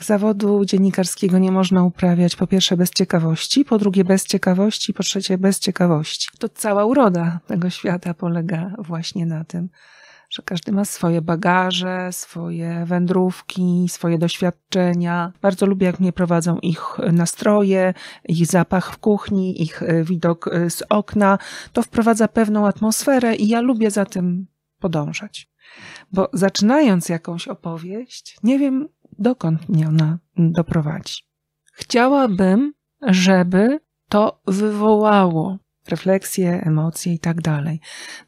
Zawodu dziennikarskiego nie można uprawiać po pierwsze bez ciekawości, po drugie bez ciekawości, po trzecie bez ciekawości. To cała uroda tego świata polega właśnie na tym, że każdy ma swoje bagaże, swoje wędrówki, swoje doświadczenia. Bardzo lubię, jak mnie prowadzą ich nastroje, ich zapach w kuchni, ich y, widok y, z okna. To wprowadza pewną atmosferę i ja lubię za tym podążać. Bo zaczynając jakąś opowieść, nie wiem, dokąd mnie ona doprowadzi. Chciałabym, żeby to wywołało refleksje, emocje i tak dalej.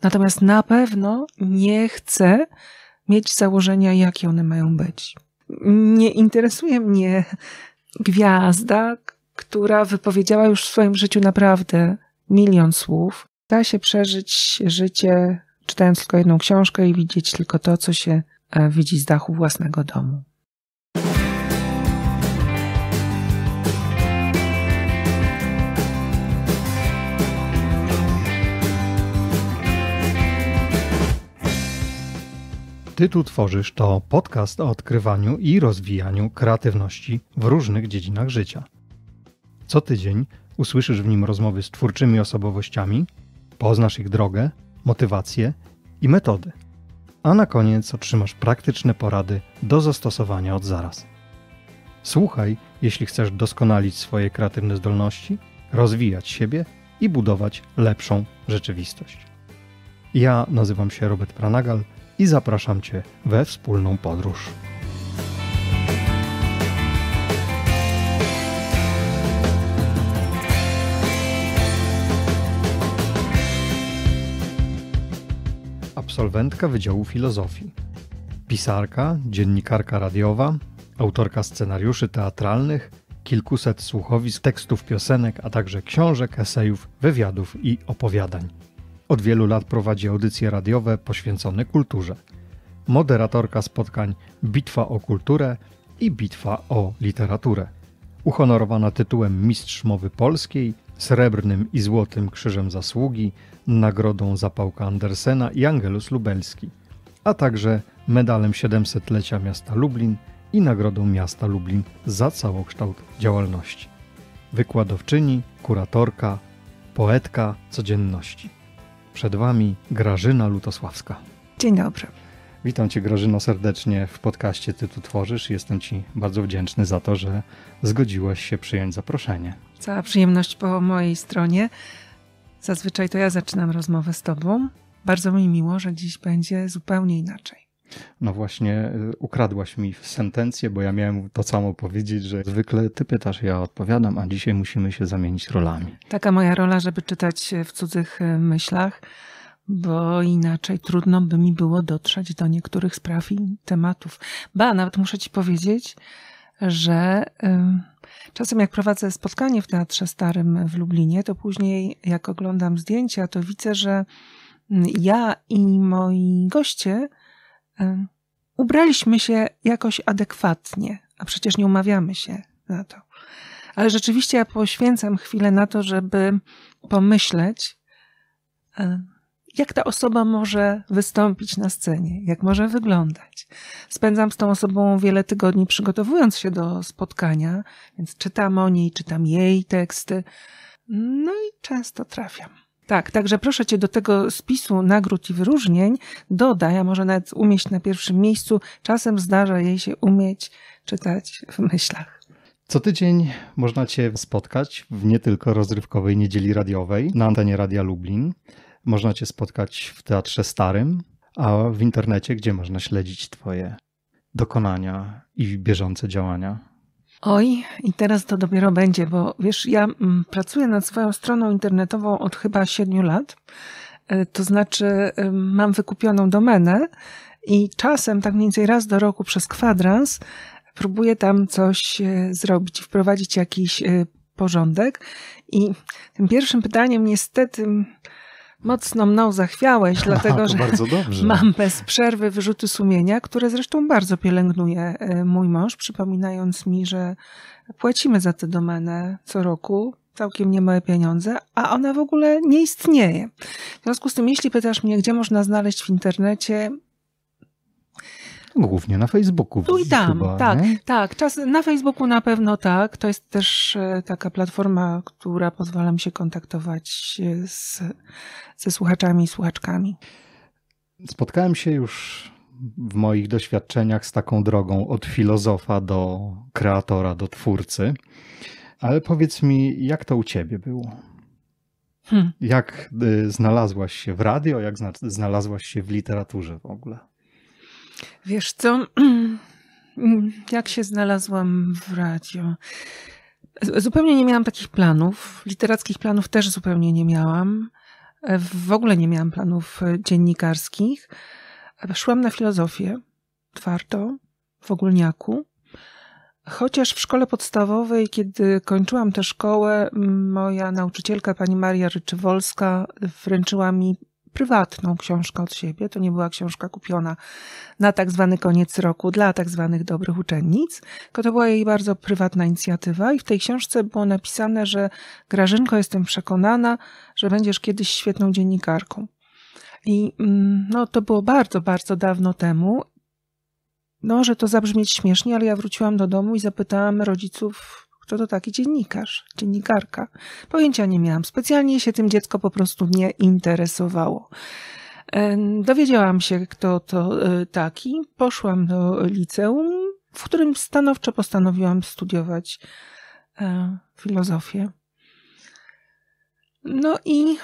Natomiast na pewno nie chcę mieć założenia, jakie one mają być. Nie interesuje mnie gwiazda, która wypowiedziała już w swoim życiu naprawdę milion słów. Da się przeżyć życie czytając tylko jedną książkę i widzieć tylko to, co się e, widzi z dachu własnego domu. Ty tu tworzysz to podcast o odkrywaniu i rozwijaniu kreatywności w różnych dziedzinach życia. Co tydzień usłyszysz w nim rozmowy z twórczymi osobowościami, poznasz ich drogę, motywacje i metody a na koniec otrzymasz praktyczne porady do zastosowania od zaraz. Słuchaj, jeśli chcesz doskonalić swoje kreatywne zdolności, rozwijać siebie i budować lepszą rzeczywistość. Ja nazywam się Robert Pranagal i zapraszam Cię we wspólną podróż. absolwentka Wydziału Filozofii. Pisarka, dziennikarka radiowa, autorka scenariuszy teatralnych, kilkuset słuchowisk, tekstów piosenek, a także książek, esejów, wywiadów i opowiadań. Od wielu lat prowadzi audycje radiowe poświęcone kulturze. Moderatorka spotkań Bitwa o Kulturę i Bitwa o Literaturę. Uhonorowana tytułem Mistrz Mowy Polskiej Srebrnym i Złotym Krzyżem Zasługi, Nagrodą Zapałka Andersena i Angelus Lubelski, a także Medalem 700-lecia Miasta Lublin i Nagrodą Miasta Lublin za całokształt działalności. Wykładowczyni, kuratorka, poetka codzienności. Przed Wami Grażyna Lutosławska. Dzień dobry. Witam Cię, Grażyno, serdecznie w podcaście Ty tu tworzysz. Jestem Ci bardzo wdzięczny za to, że zgodziłaś się przyjąć zaproszenie. Cała przyjemność po mojej stronie. Zazwyczaj to ja zaczynam rozmowę z Tobą. Bardzo mi miło, że dziś będzie zupełnie inaczej. No właśnie, y, ukradłaś mi sentencję, bo ja miałem to samo powiedzieć, że zwykle ty pytasz, ja odpowiadam, a dzisiaj musimy się zamienić rolami. Taka moja rola, żeby czytać w cudzych y, myślach bo inaczej trudno by mi było dotrzeć do niektórych spraw i tematów. Ba, nawet muszę Ci powiedzieć, że czasem jak prowadzę spotkanie w Teatrze Starym w Lublinie, to później jak oglądam zdjęcia, to widzę, że mm, ja i moi goście ubraliśmy się jakoś adekwatnie, a przecież nie umawiamy się na to. Ale rzeczywiście ja poświęcam chwilę na to, żeby pomyśleć, jak ta osoba może wystąpić na scenie, jak może wyglądać. Spędzam z tą osobą wiele tygodni przygotowując się do spotkania, więc czytam o niej, czytam jej teksty, no i często trafiam. Tak, także proszę Cię do tego spisu nagród i wyróżnień dodaj, a może nawet umieść na pierwszym miejscu. Czasem zdarza jej się umieć czytać w myślach. Co tydzień można Cię spotkać w nie tylko rozrywkowej niedzieli radiowej na antenie Radia Lublin. Można Cię spotkać w Teatrze Starym, a w internecie, gdzie można śledzić Twoje dokonania i bieżące działania. Oj, i teraz to dopiero będzie, bo wiesz, ja mm, pracuję nad swoją stroną internetową od chyba 7 lat. E, to znaczy, mam wykupioną domenę i czasem, tak mniej więcej raz do roku przez kwadrans, próbuję tam coś e, zrobić, wprowadzić jakiś e, porządek. I tym pierwszym pytaniem, niestety, mocno mną zachwiałeś, dlatego że mam bez przerwy wyrzuty sumienia, które zresztą bardzo pielęgnuje e, mój mąż, przypominając mi, że płacimy za tę domenę co roku, całkiem niemałe pieniądze, a ona w ogóle nie istnieje. W związku z tym, jeśli pytasz mnie, gdzie można znaleźć w internecie no, głównie na Facebooku. Tu i tam, chyba, tak, nie? tak. Czas, na Facebooku na pewno tak. To jest też e, taka platforma, która pozwala mi się kontaktować z, ze słuchaczami i słuchaczkami. Spotkałem się już w moich doświadczeniach z taką drogą od filozofa do kreatora, do twórcy. Ale powiedz mi, jak to u ciebie było? Hmm. Jak y, znalazłaś się w radio, jak znalazłaś się w literaturze w ogóle? Wiesz co? Jak się znalazłam w radio? Zupełnie nie miałam takich planów. Literackich planów też zupełnie nie miałam. W ogóle nie miałam planów e, dziennikarskich. Szłam na filozofię twardo w ogólniaku. Chociaż w szkole podstawowej, kiedy kończyłam tę szkołę, moja nauczycielka, pani Maria Ryczywolska, wręczyła mi prywatną książkę od siebie. To nie była książka kupiona na tak zwany koniec roku dla tak zwanych dobrych uczennic, tylko to była jej bardzo prywatna inicjatywa i w tej książce było napisane, że Grażynko jestem przekonana, że będziesz kiedyś świetną dziennikarką. I mm, no, to było bardzo, bardzo dawno temu. No, że to zabrzmieć śmiesznie, ale ja wróciłam do domu i zapytałam rodziców, kto to taki dziennikarz, dziennikarka? Pojęcia nie miałam. Specjalnie się tym dziecko po prostu nie interesowało. Dowiedziałam się, kto to e, taki. Poszłam do liceum, w którym stanowczo postanowiłam studiować e, filozofię. No i,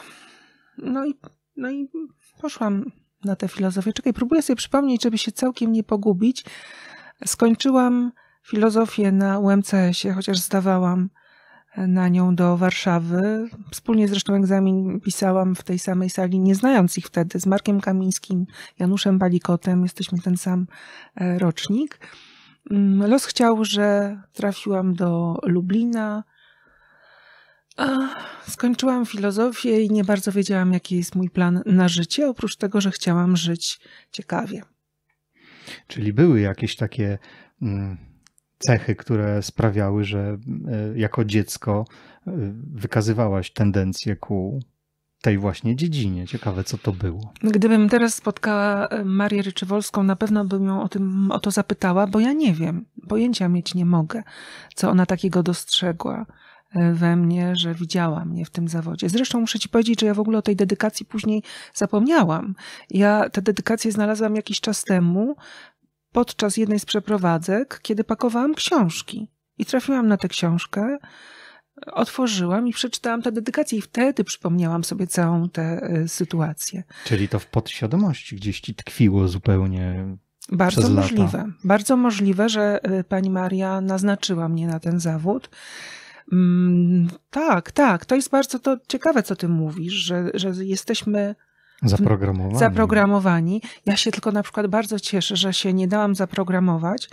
no i, no i poszłam na tę filozofię. Czekaj, próbuję sobie przypomnieć, żeby się całkiem nie pogubić. Skończyłam filozofię na UMCS-ie, chociaż zdawałam e, na nią do Warszawy. Wspólnie zresztą egzamin pisałam w tej samej sali, nie znając ich wtedy, z Markiem Kamińskim, Januszem Balikotem, jesteśmy ten sam e, rocznik. Mm, los chciał, że trafiłam do Lublina. Skończyłam filozofię i nie bardzo wiedziałam, jaki jest mój plan na życie, oprócz tego, że chciałam żyć ciekawie. Czyli były jakieś takie mm, cechy, które sprawiały, że e, jako dziecko e, wykazywałaś tendencję ku tej właśnie dziedzinie. Ciekawe, co to było. Gdybym teraz spotkała e, Marię Ryczywolską, na pewno bym ją o, tym, o to zapytała, bo ja nie wiem, pojęcia mieć nie mogę, co ona takiego dostrzegła we mnie, że widziała mnie w tym zawodzie. Zresztą muszę ci powiedzieć, że ja w ogóle o tej dedykacji później zapomniałam. Ja tę dedykację znalazłam jakiś czas temu podczas jednej z przeprowadzek, kiedy pakowałam książki. I trafiłam na tę książkę, otworzyłam i przeczytałam tę dedykację, i wtedy przypomniałam sobie całą tę e, sytuację. Czyli to w podświadomości gdzieś ci tkwiło zupełnie. Bardzo możliwe. Lata. Bardzo możliwe, że e, pani Maria naznaczyła mnie na ten zawód. Mm, tak, tak. To jest bardzo to ciekawe, co ty mówisz, że, że jesteśmy Zaprogramowani. Zaprogramowani. Ja się tylko na przykład bardzo cieszę, że się nie dałam zaprogramować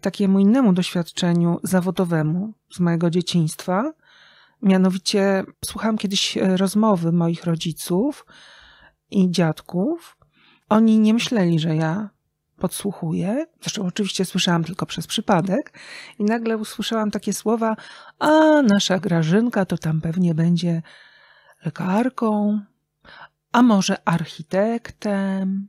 takiemu innemu doświadczeniu zawodowemu z mojego dzieciństwa. Mianowicie słuchałam kiedyś e, rozmowy moich rodziców i dziadków. Oni nie myśleli, że ja podsłuchuję. Zresztą oczywiście słyszałam tylko przez przypadek. I nagle usłyszałam takie słowa: A nasza Grażynka to tam pewnie będzie lekarką, a może architektem.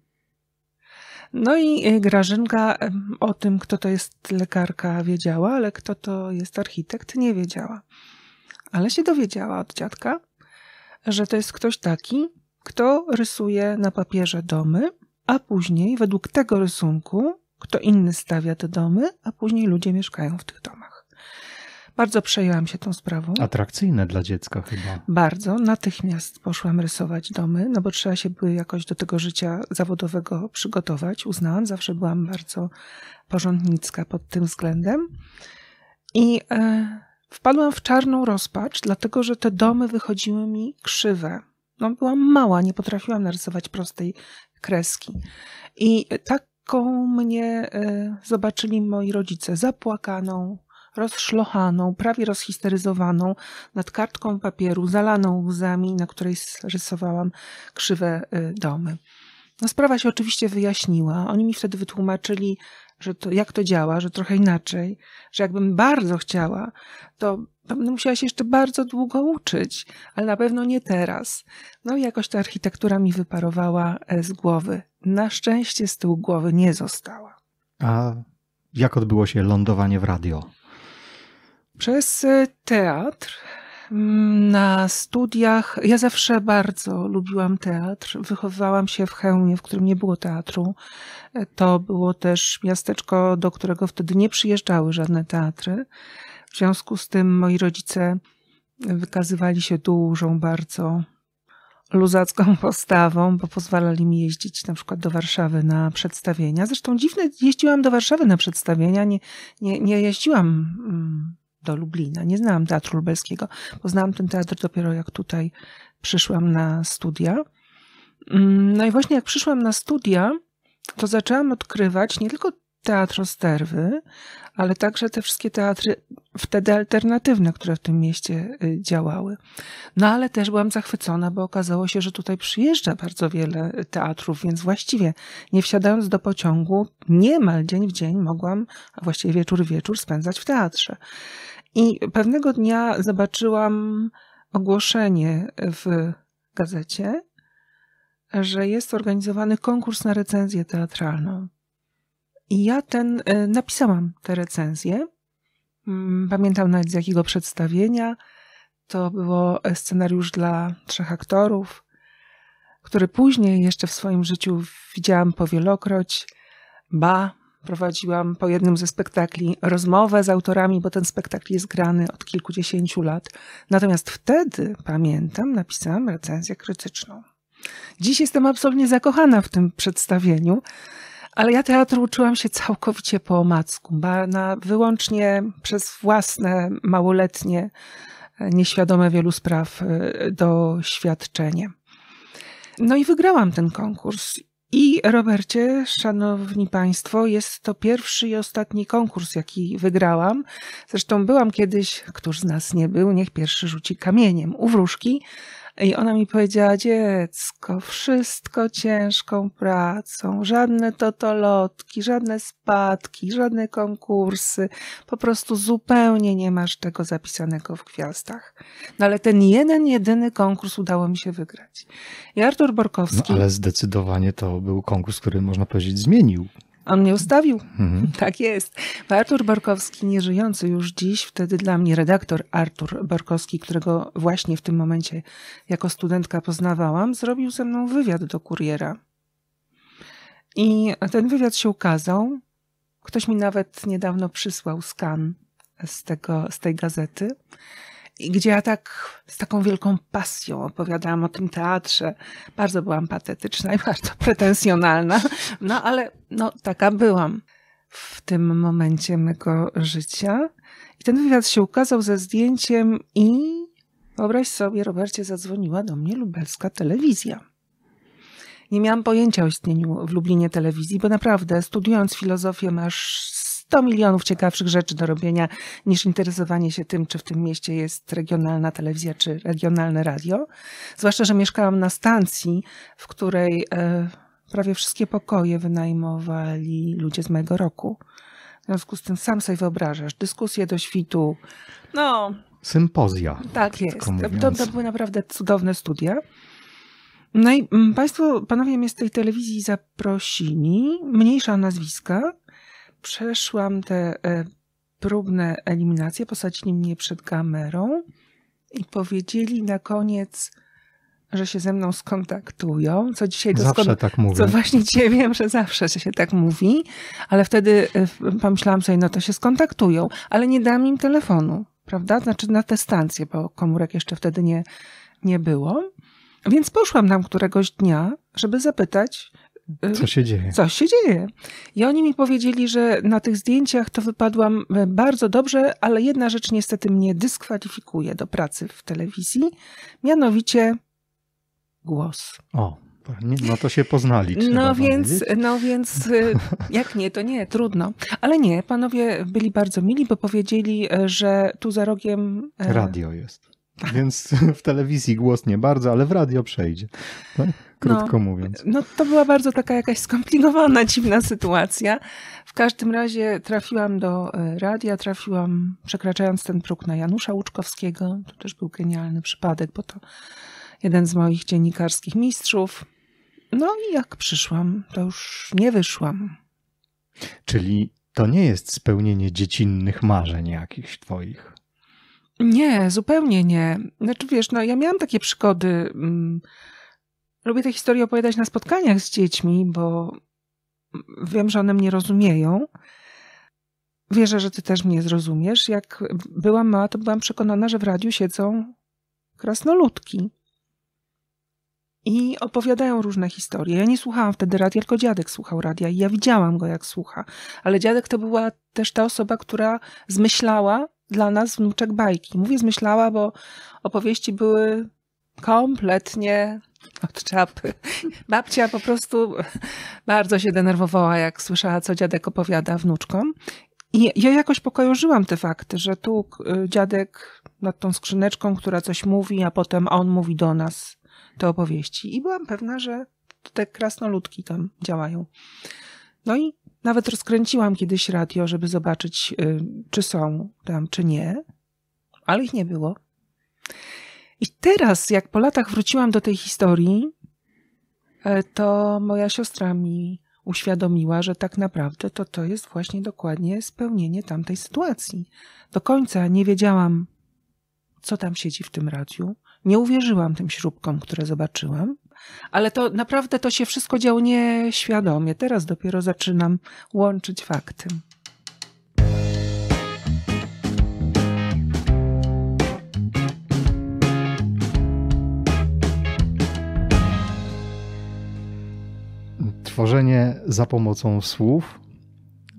No i y, Grażynka o tym, kto to jest lekarka, wiedziała, ale kto to jest architekt, nie wiedziała. Ale się dowiedziała od dziadka, że to jest ktoś taki, kto rysuje na papierze domy, a później według tego rysunku kto inny stawia te domy, a później ludzie mieszkają w tych domach. Bardzo przejęłam się tą sprawą. Atrakcyjne dla dziecka chyba. Bardzo. Natychmiast poszłam rysować domy, no bo trzeba się były jakoś do tego życia zawodowego przygotować. Uznałam, zawsze byłam bardzo porządnicka pod tym względem. I e, wpadłam w czarną rozpacz, dlatego że te domy wychodziły mi krzywe. No, byłam mała, nie potrafiłam narysować prostej kreski. I taką mnie e, zobaczyli moi rodzice zapłakaną, rozszlochaną, prawie rozhisteryzowaną, nad kartką papieru, zalaną łzami, na której rysowałam krzywe y, domy. No, sprawa się oczywiście wyjaśniła. Oni mi wtedy wytłumaczyli, że to, jak to działa, że trochę inaczej, że jakbym bardzo chciała, to będę musiała się jeszcze bardzo długo uczyć, ale na pewno nie teraz. No i jakoś ta architektura mi wyparowała e, z głowy. Na szczęście z tyłu głowy nie została. A jak odbyło się lądowanie w radio? Przez e, teatr mm, na studiach ja zawsze bardzo lubiłam teatr. Wychowywałam się w Chełmie, w którym nie było teatru. E, to było też miasteczko, do którego wtedy nie przyjeżdżały żadne teatry. W związku z tym moi rodzice wykazywali się dużą bardzo luzacką postawą, bo pozwalali mi jeździć na przykład do Warszawy na przedstawienia. Zresztą dziwne, jeździłam do Warszawy na przedstawienia, nie, nie, nie jeździłam mm, do Lublina. Nie znałam Teatru Lubelskiego. Poznałam ten teatr dopiero jak tutaj przyszłam na studia. Mm, no i właśnie jak przyszłam na studia, to zaczęłam odkrywać nie tylko teatr Osterwy, ale także te wszystkie teatry wtedy alternatywne, które w tym mieście y, działały. No ale też byłam zachwycona, bo okazało się, że tutaj przyjeżdża bardzo wiele teatrów, więc właściwie nie wsiadając do pociągu, niemal dzień w dzień mogłam, a właściwie wieczór w wieczór spędzać w teatrze. I pewnego dnia zobaczyłam ogłoszenie w gazecie, że jest organizowany konkurs na recenzję teatralną. I ja ten e, napisałam tę recenzję. Mm, pamiętam nawet z jakiego przedstawienia. To było scenariusz dla trzech aktorów, który później jeszcze w swoim życiu widziałam powielokroć. Ba, Prowadziłam po jednym ze spektakli rozmowę z autorami, bo ten spektakl jest grany od kilkudziesięciu lat. Natomiast wtedy, pamiętam, napisałam recenzję krytyczną. Dziś jestem absolutnie zakochana w tym przedstawieniu, ale ja teatru uczyłam się całkowicie po omacku, na, wyłącznie przez własne małoletnie, e, nieświadome wielu spraw e, doświadczenie. No i wygrałam ten konkurs i Robercie, szanowni państwo, jest to pierwszy i ostatni konkurs, jaki wygrałam. Zresztą byłam kiedyś, któż z nas nie był, niech pierwszy rzuci kamieniem u wróżki, i ona mi powiedziała, dziecko, wszystko ciężką pracą, żadne totolotki, żadne spadki, żadne konkursy, po prostu zupełnie nie masz tego zapisanego w gwiazdach. No ale ten jeden, jedyny konkurs udało mi się wygrać. I Artur Borkowski... No ale zdecydowanie to był konkurs, który można powiedzieć zmienił on mnie ustawił. Mhm. Tak jest. Artur Borkowski, nieżyjący już dziś, wtedy dla mnie redaktor Artur Borkowski, którego właśnie w tym momencie jako studentka poznawałam, zrobił ze mną wywiad do kuriera. I ten wywiad się ukazał. Ktoś mi nawet niedawno przysłał skan z, tego, z tej gazety i gdzie ja tak z taką wielką pasją opowiadałam o tym teatrze. Bardzo byłam patetyczna i bardzo pretensjonalna, no ale no, taka byłam w tym momencie mego życia. I ten wywiad się ukazał ze zdjęciem i wyobraź sobie, Robercie, zadzwoniła do mnie lubelska telewizja. Nie miałam pojęcia o istnieniu w Lublinie telewizji, bo naprawdę studiując filozofię masz 100 milionów ciekawszych rzeczy do robienia niż interesowanie się tym, czy w tym mieście jest regionalna telewizja, czy regionalne radio. Zwłaszcza, że mieszkałam na stacji, w której e, prawie wszystkie pokoje wynajmowali ludzie z mojego roku. W związku z tym sam sobie wyobrażasz, dyskusje do świtu, no... Sympozja. Tak jest. To, to były naprawdę cudowne studia. No i mm, Państwo, panowie mnie z tej telewizji zaprosili, mniejsza nazwiska, przeszłam te e, próbne eliminacje, posadzili mnie przed kamerą i powiedzieli na koniec, że się ze mną skontaktują, co dzisiaj doskonale. tak mówię. Co właśnie dzisiaj wiem, że zawsze się tak mówi, ale wtedy e, pomyślałam sobie, no to się skontaktują, ale nie dam im telefonu, prawda? Znaczy na tę stację, bo komórek jeszcze wtedy nie, nie było. Więc poszłam tam któregoś dnia, żeby zapytać, co się dzieje? Co się dzieje? I oni mi powiedzieli, że na tych zdjęciach to wypadłam e, bardzo dobrze, ale jedna rzecz niestety mnie dyskwalifikuje do pracy w telewizji, mianowicie głos. O, no to się poznali. No więc, no więc, e, jak nie, to nie, trudno. Ale nie, panowie byli bardzo mili, bo powiedzieli, e, że tu za rogiem. Radio jest. Więc w telewizji głos nie bardzo, ale w radio przejdzie. Tak? Krótko no, mówiąc. No to była bardzo taka jakaś skomplikowana, dziwna sytuacja. W każdym razie trafiłam do e, radia, trafiłam przekraczając ten próg na Janusza Łuczkowskiego. To też był genialny przypadek, bo to jeden z moich dziennikarskich mistrzów. No i jak przyszłam, to już nie wyszłam. Czyli to nie jest spełnienie dziecinnych marzeń jakichś twoich. Nie, zupełnie nie. Znaczy wiesz, no ja miałam takie przygody. Mm, lubię te historie opowiadać na spotkaniach z dziećmi, bo wiem, że one mnie rozumieją. Wierzę, że ty też mnie zrozumiesz. Jak byłam mała, to byłam przekonana, że w radiu siedzą krasnoludki. I opowiadają różne historie. Ja nie słuchałam wtedy radia, tylko dziadek słuchał radia i ja widziałam go, jak słucha. Ale dziadek to była też ta osoba, która zmyślała dla nas wnuczek bajki. Mówię zmyślała, bo opowieści były kompletnie od czapy. Babcia po prostu bardzo się denerwowała, jak słyszała, co dziadek opowiada wnuczkom. I ja jakoś pokojarzyłam te fakty, że tu y, dziadek nad tą skrzyneczką, która coś mówi, a potem on mówi do nas te opowieści. I byłam pewna, że te krasnoludki tam działają. No i nawet rozkręciłam kiedyś radio, żeby zobaczyć, y, czy są tam, czy nie, ale ich nie było. I teraz, jak po latach wróciłam do tej historii, e, to moja siostra mi uświadomiła, że tak naprawdę to to jest właśnie dokładnie spełnienie tamtej sytuacji. Do końca nie wiedziałam, co tam siedzi w tym radiu. Nie uwierzyłam tym śrubkom, które zobaczyłam. Ale to naprawdę to się wszystko działo nieświadomie. Teraz dopiero zaczynam łączyć fakty. Tworzenie za pomocą słów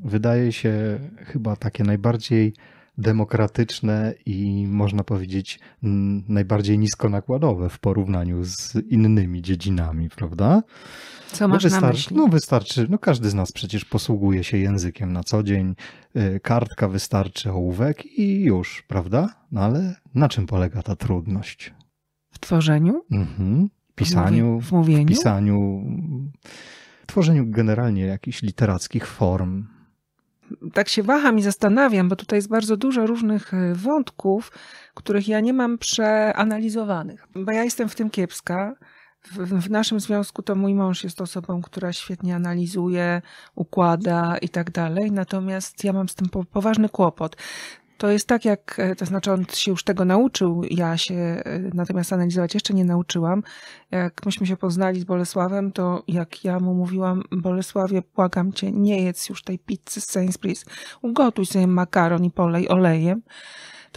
wydaje się chyba takie najbardziej demokratyczne i można powiedzieć najbardziej niskonakładowe w porównaniu z innymi dziedzinami, prawda? Co masz no wystarczy, na myśli? No wystarczy, no każdy z nas przecież posługuje się językiem na co dzień, e, kartka wystarczy, ołówek i już, prawda? No ale na czym polega ta trudność? W tworzeniu? Mhm. Pisaniu, w, mówieniu? w, w pisaniu, tworzeniu generalnie jakichś literackich form, tak się waham i zastanawiam, bo tutaj jest bardzo dużo różnych e, wątków, których ja nie mam przeanalizowanych, bo ja jestem w tym kiepska. W, w naszym związku to mój mąż jest osobą, która świetnie analizuje, układa i tak dalej, natomiast ja mam z tym poważny kłopot. To jest tak, jak, e, to znaczy on się już tego nauczył, ja się e, natomiast analizować jeszcze nie nauczyłam. Jak myśmy się poznali z Bolesławem, to jak ja mu mówiłam, Bolesławie, błagam cię, nie jedz już tej pizzy z Sainsbury's, ugotuj sobie makaron i polej olejem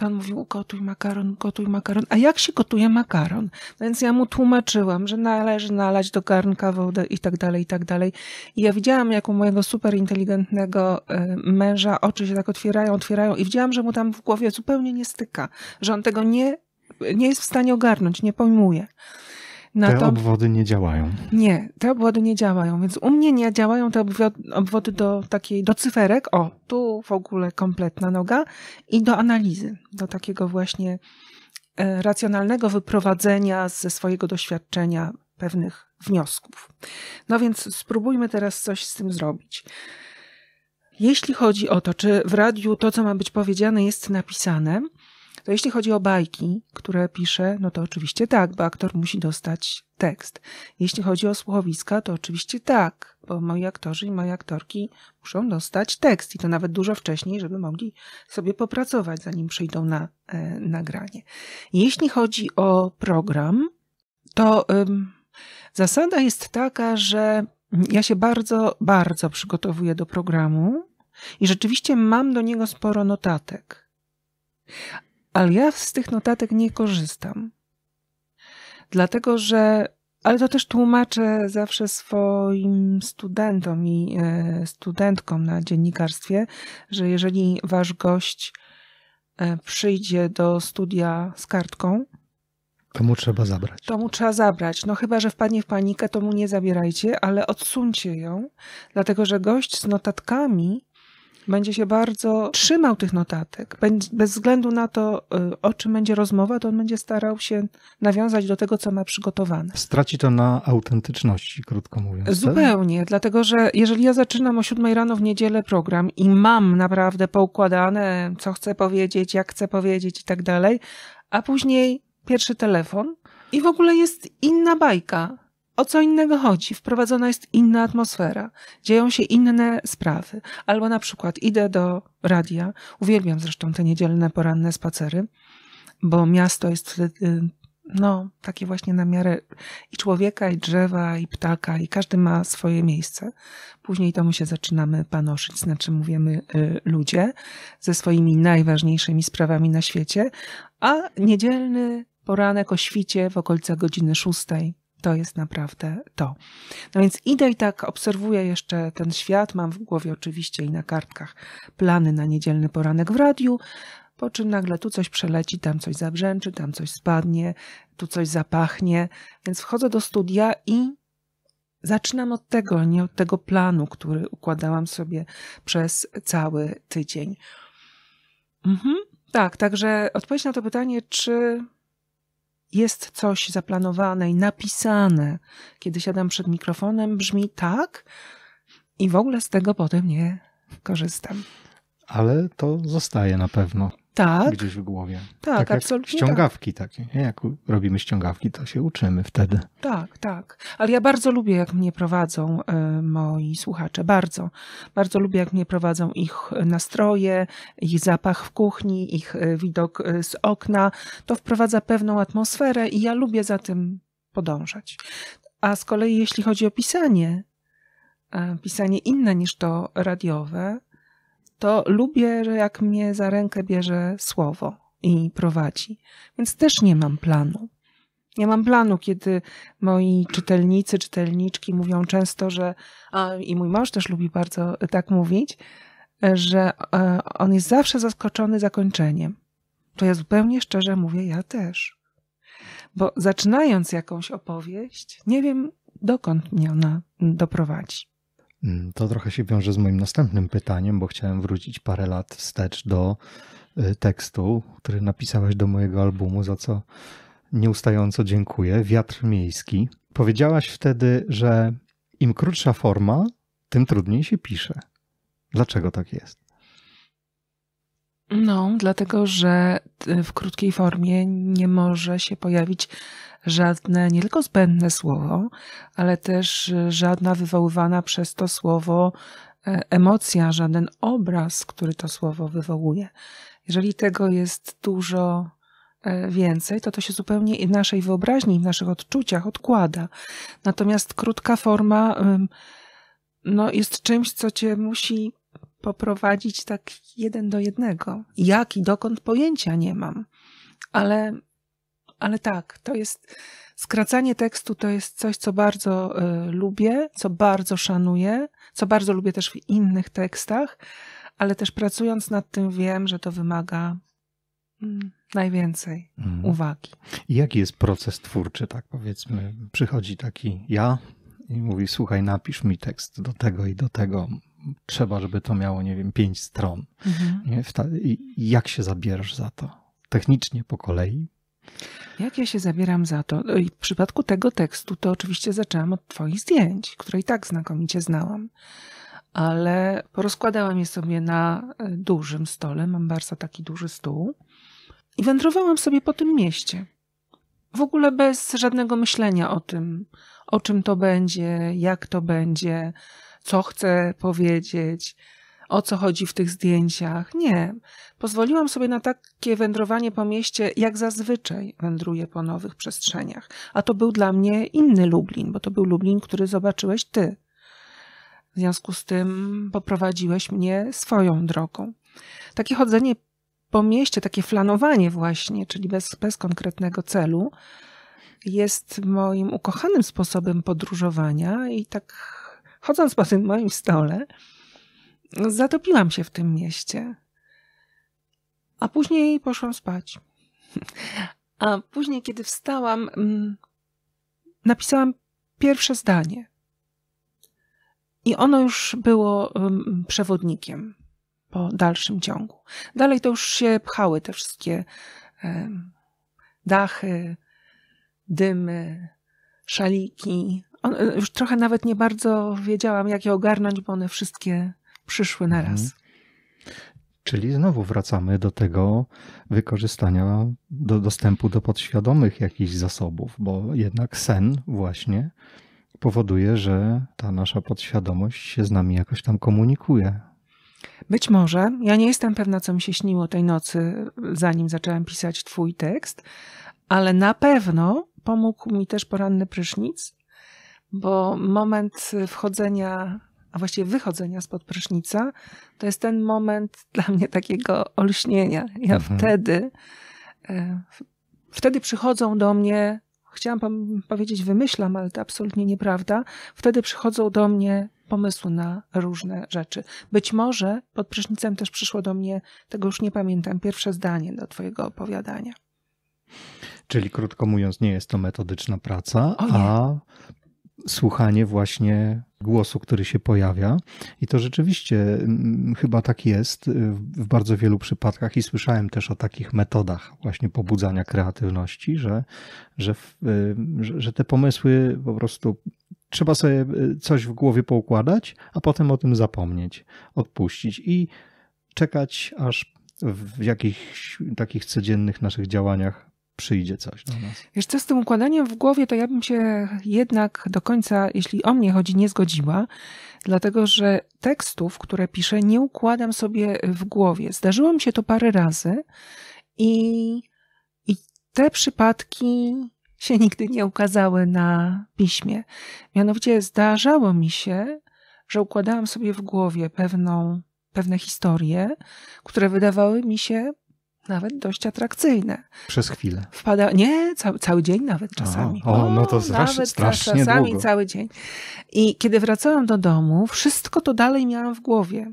to on mówił, gotuj makaron, gotuj makaron. A jak się gotuje makaron? No więc ja mu tłumaczyłam, że należy nalać do garnka wodę i tak dalej, i tak dalej. I ja widziałam, jak u mojego superinteligentnego e, męża oczy się tak otwierają, otwierają i widziałam, że mu tam w głowie zupełnie nie styka, że on tego nie, nie jest w stanie ogarnąć, nie pojmuje. Na te to... obwody nie działają. Nie, te obwody nie działają, więc u mnie nie działają te obwody do takiej, do cyferek, o, tu w ogóle kompletna noga i do analizy, do takiego właśnie e, racjonalnego wyprowadzenia ze swojego doświadczenia pewnych wniosków. No więc spróbujmy teraz coś z tym zrobić. Jeśli chodzi o to, czy w radiu to, co ma być powiedziane, jest napisane, to jeśli chodzi o bajki, które piszę, no to oczywiście tak, bo aktor musi dostać tekst. Jeśli chodzi o słuchowiska, to oczywiście tak, bo moi aktorzy i moje aktorki muszą dostać tekst i to nawet dużo wcześniej, żeby mogli sobie popracować, zanim przyjdą na e, nagranie. Jeśli chodzi o program, to ym, zasada jest taka, że ja się bardzo, bardzo przygotowuję do programu i rzeczywiście mam do niego sporo notatek. Ale ja z tych notatek nie korzystam. Dlatego, że. Ale to też tłumaczę zawsze swoim studentom i e, studentkom na dziennikarstwie, że jeżeli wasz gość e, przyjdzie do studia z kartką, to mu trzeba zabrać. To mu trzeba zabrać. No chyba, że wpadnie w panikę, to mu nie zabierajcie, ale odsuńcie ją, dlatego że gość z notatkami będzie się bardzo trzymał tych notatek. Bez względu na to, y, o czym będzie rozmowa, to on będzie starał się nawiązać do tego, co ma przygotowane. Straci to na autentyczności, krótko mówiąc. Tak? Zupełnie, tak? dlatego że jeżeli ja zaczynam o 7 rano w niedzielę program i mam naprawdę poukładane, co chcę powiedzieć, jak chcę powiedzieć i tak dalej, a później pierwszy telefon i w ogóle jest inna bajka. O co innego chodzi? Wprowadzona jest inna atmosfera, dzieją się inne sprawy. Albo na przykład idę do radia, uwielbiam zresztą te niedzielne poranne spacery, bo miasto jest wtedy no, takie właśnie na miarę i człowieka, i drzewa, i ptaka, i każdy ma swoje miejsce. Później to my się zaczynamy panoszyć, znaczy mówimy y, ludzie ze swoimi najważniejszymi sprawami na świecie, a niedzielny poranek o świcie w okolicach godziny szóstej to jest naprawdę to. No więc idę i tak obserwuję jeszcze ten świat. Mam w głowie oczywiście i na kartkach plany na niedzielny poranek w radiu. Po czym nagle tu coś przeleci, tam coś zabrzęczy, tam coś spadnie, tu coś zapachnie. Więc wchodzę do studia i zaczynam od tego, nie od tego planu, który układałam sobie przez cały tydzień. Mhm. Tak, także odpowiedź na to pytanie, czy jest coś zaplanowane i napisane, kiedy siadam przed mikrofonem, brzmi tak i w ogóle z tego potem nie korzystam. Ale to zostaje na pewno tak. gdzieś w głowie. Tak, tak absolutnie. ściągawki tak. takie. Jak robimy ściągawki, to się uczymy wtedy. Tak, tak. Ale ja bardzo lubię, jak mnie prowadzą e, moi słuchacze. Bardzo. Bardzo lubię, jak mnie prowadzą ich nastroje, ich zapach w kuchni, ich e, widok e, z okna. To wprowadza pewną atmosferę i ja lubię za tym podążać. A z kolei, jeśli chodzi o pisanie, pisanie inne niż to radiowe, to lubię, że jak mnie za rękę bierze słowo i prowadzi. Więc też nie mam planu. Nie mam planu, kiedy moi czytelnicy, czytelniczki mówią często, że a, i mój mąż też lubi bardzo tak mówić, że e, on jest zawsze zaskoczony zakończeniem. To ja zupełnie szczerze mówię, ja też. Bo zaczynając jakąś opowieść, nie wiem, dokąd mnie ona doprowadzi. Mm, to trochę się wiąże z moim następnym pytaniem, bo chciałem wrócić parę lat wstecz do y, tekstu, który napisałeś do mojego albumu, za co nieustająco dziękuję. Wiatr miejski. Powiedziałaś wtedy, że im krótsza forma, tym trudniej się pisze. Dlaczego tak jest? No, dlatego że y, w krótkiej formie nie może się pojawić żadne, nie tylko zbędne słowo, ale też y, żadna wywoływana przez to słowo e, emocja, żaden obraz, który to słowo wywołuje. Jeżeli tego jest dużo e, więcej, to to się zupełnie w naszej wyobraźni, w naszych odczuciach odkłada. Natomiast krótka forma no, jest czymś, co cię musi poprowadzić tak jeden do jednego. Jak i dokąd pojęcia nie mam, ale, ale tak, to jest skracanie tekstu to jest coś, co bardzo y, lubię, co bardzo szanuję, co bardzo lubię też w innych tekstach, ale też pracując nad tym wiem, że to wymaga mm, najwięcej mhm. uwagi. I jaki jest proces twórczy, tak powiedzmy? Przychodzi taki ja i mówi: Słuchaj, napisz mi tekst do tego i do tego trzeba, żeby to miało, nie wiem, pięć stron. Mhm. jak się zabierasz za to? Technicznie po kolei? Jak ja się zabieram za to? No w przypadku tego tekstu to oczywiście zaczęłam od Twoich zdjęć, które i tak znakomicie znałam, ale porozkładałam je sobie na e, dużym stole. Mam bardzo taki duży stół i wędrowałam sobie po tym mieście. W ogóle bez żadnego myślenia o tym, o czym to będzie, jak to będzie co chcę powiedzieć, o co chodzi w tych zdjęciach. Nie. Pozwoliłam sobie na takie wędrowanie po mieście, jak zazwyczaj wędruję po nowych przestrzeniach. A to był dla mnie inny Lublin, bo to był Lublin, który zobaczyłeś ty. W związku z tym poprowadziłeś mnie swoją drogą. Takie chodzenie po mieście, takie flanowanie właśnie, czyli bez, bez konkretnego celu, jest moim ukochanym sposobem podróżowania i tak Chodząc po tym moim stole, zatopiłam się w tym mieście. A później poszłam spać. A później, kiedy wstałam, mm, napisałam pierwsze zdanie. I ono już było mm, przewodnikiem po dalszym ciągu. Dalej to już się pchały te wszystkie dachy, dymy, szaliki, on, y, już trochę nawet nie bardzo wiedziałam, jak je ogarnąć, bo one wszystkie przyszły naraz. Mhm. Czyli znowu wracamy do tego wykorzystania, do dostępu do podświadomych jakichś zasobów, bo jednak sen właśnie powoduje, że ta nasza podświadomość się z nami jakoś tam komunikuje. Być może. Ja nie jestem pewna, co mi się śniło tej nocy, zanim zaczęłam pisać Twój tekst, ale na pewno pomógł mi też poranny prysznic bo moment y, wchodzenia, a właściwie wychodzenia spod prysznica, to jest ten moment dla mnie takiego olśnienia. Ja mhm. wtedy, e, wtedy przychodzą do mnie, chciałam powiedzieć wymyślam, ale to absolutnie nieprawda, wtedy przychodzą do mnie pomysły na różne rzeczy. Być może pod prysznicem też przyszło do mnie, tego już nie pamiętam, pierwsze zdanie do Twojego opowiadania. Czyli krótko mówiąc, nie jest to metodyczna praca, a słuchanie właśnie głosu, który się pojawia. I to rzeczywiście mm, chyba tak jest y, w bardzo wielu przypadkach i słyszałem też o takich metodach właśnie pobudzania kreatywności, że, że, y, że te pomysły po prostu trzeba sobie y, coś w głowie poukładać, a potem o tym zapomnieć, odpuścić i czekać aż w jakichś takich codziennych naszych działaniach przyjdzie coś do nas. Wiesz co, z tym układaniem w głowie to ja bym się jednak do końca, jeśli o mnie chodzi, nie zgodziła, dlatego że tekstów, które piszę, nie układam sobie w głowie. Zdarzyło mi się to parę razy i, i te przypadki się nigdy nie ukazały na piśmie. Mianowicie zdarzało mi się, że układałam sobie w głowie pewną, pewne historie, które wydawały mi się nawet dość atrakcyjne. Przez chwilę. Wpada, nie, cały, cały dzień nawet czasami. O, o no to strasz, nawet strasznie czasami długo. cały dzień. I kiedy wracałam do domu, wszystko to dalej miałam w głowie.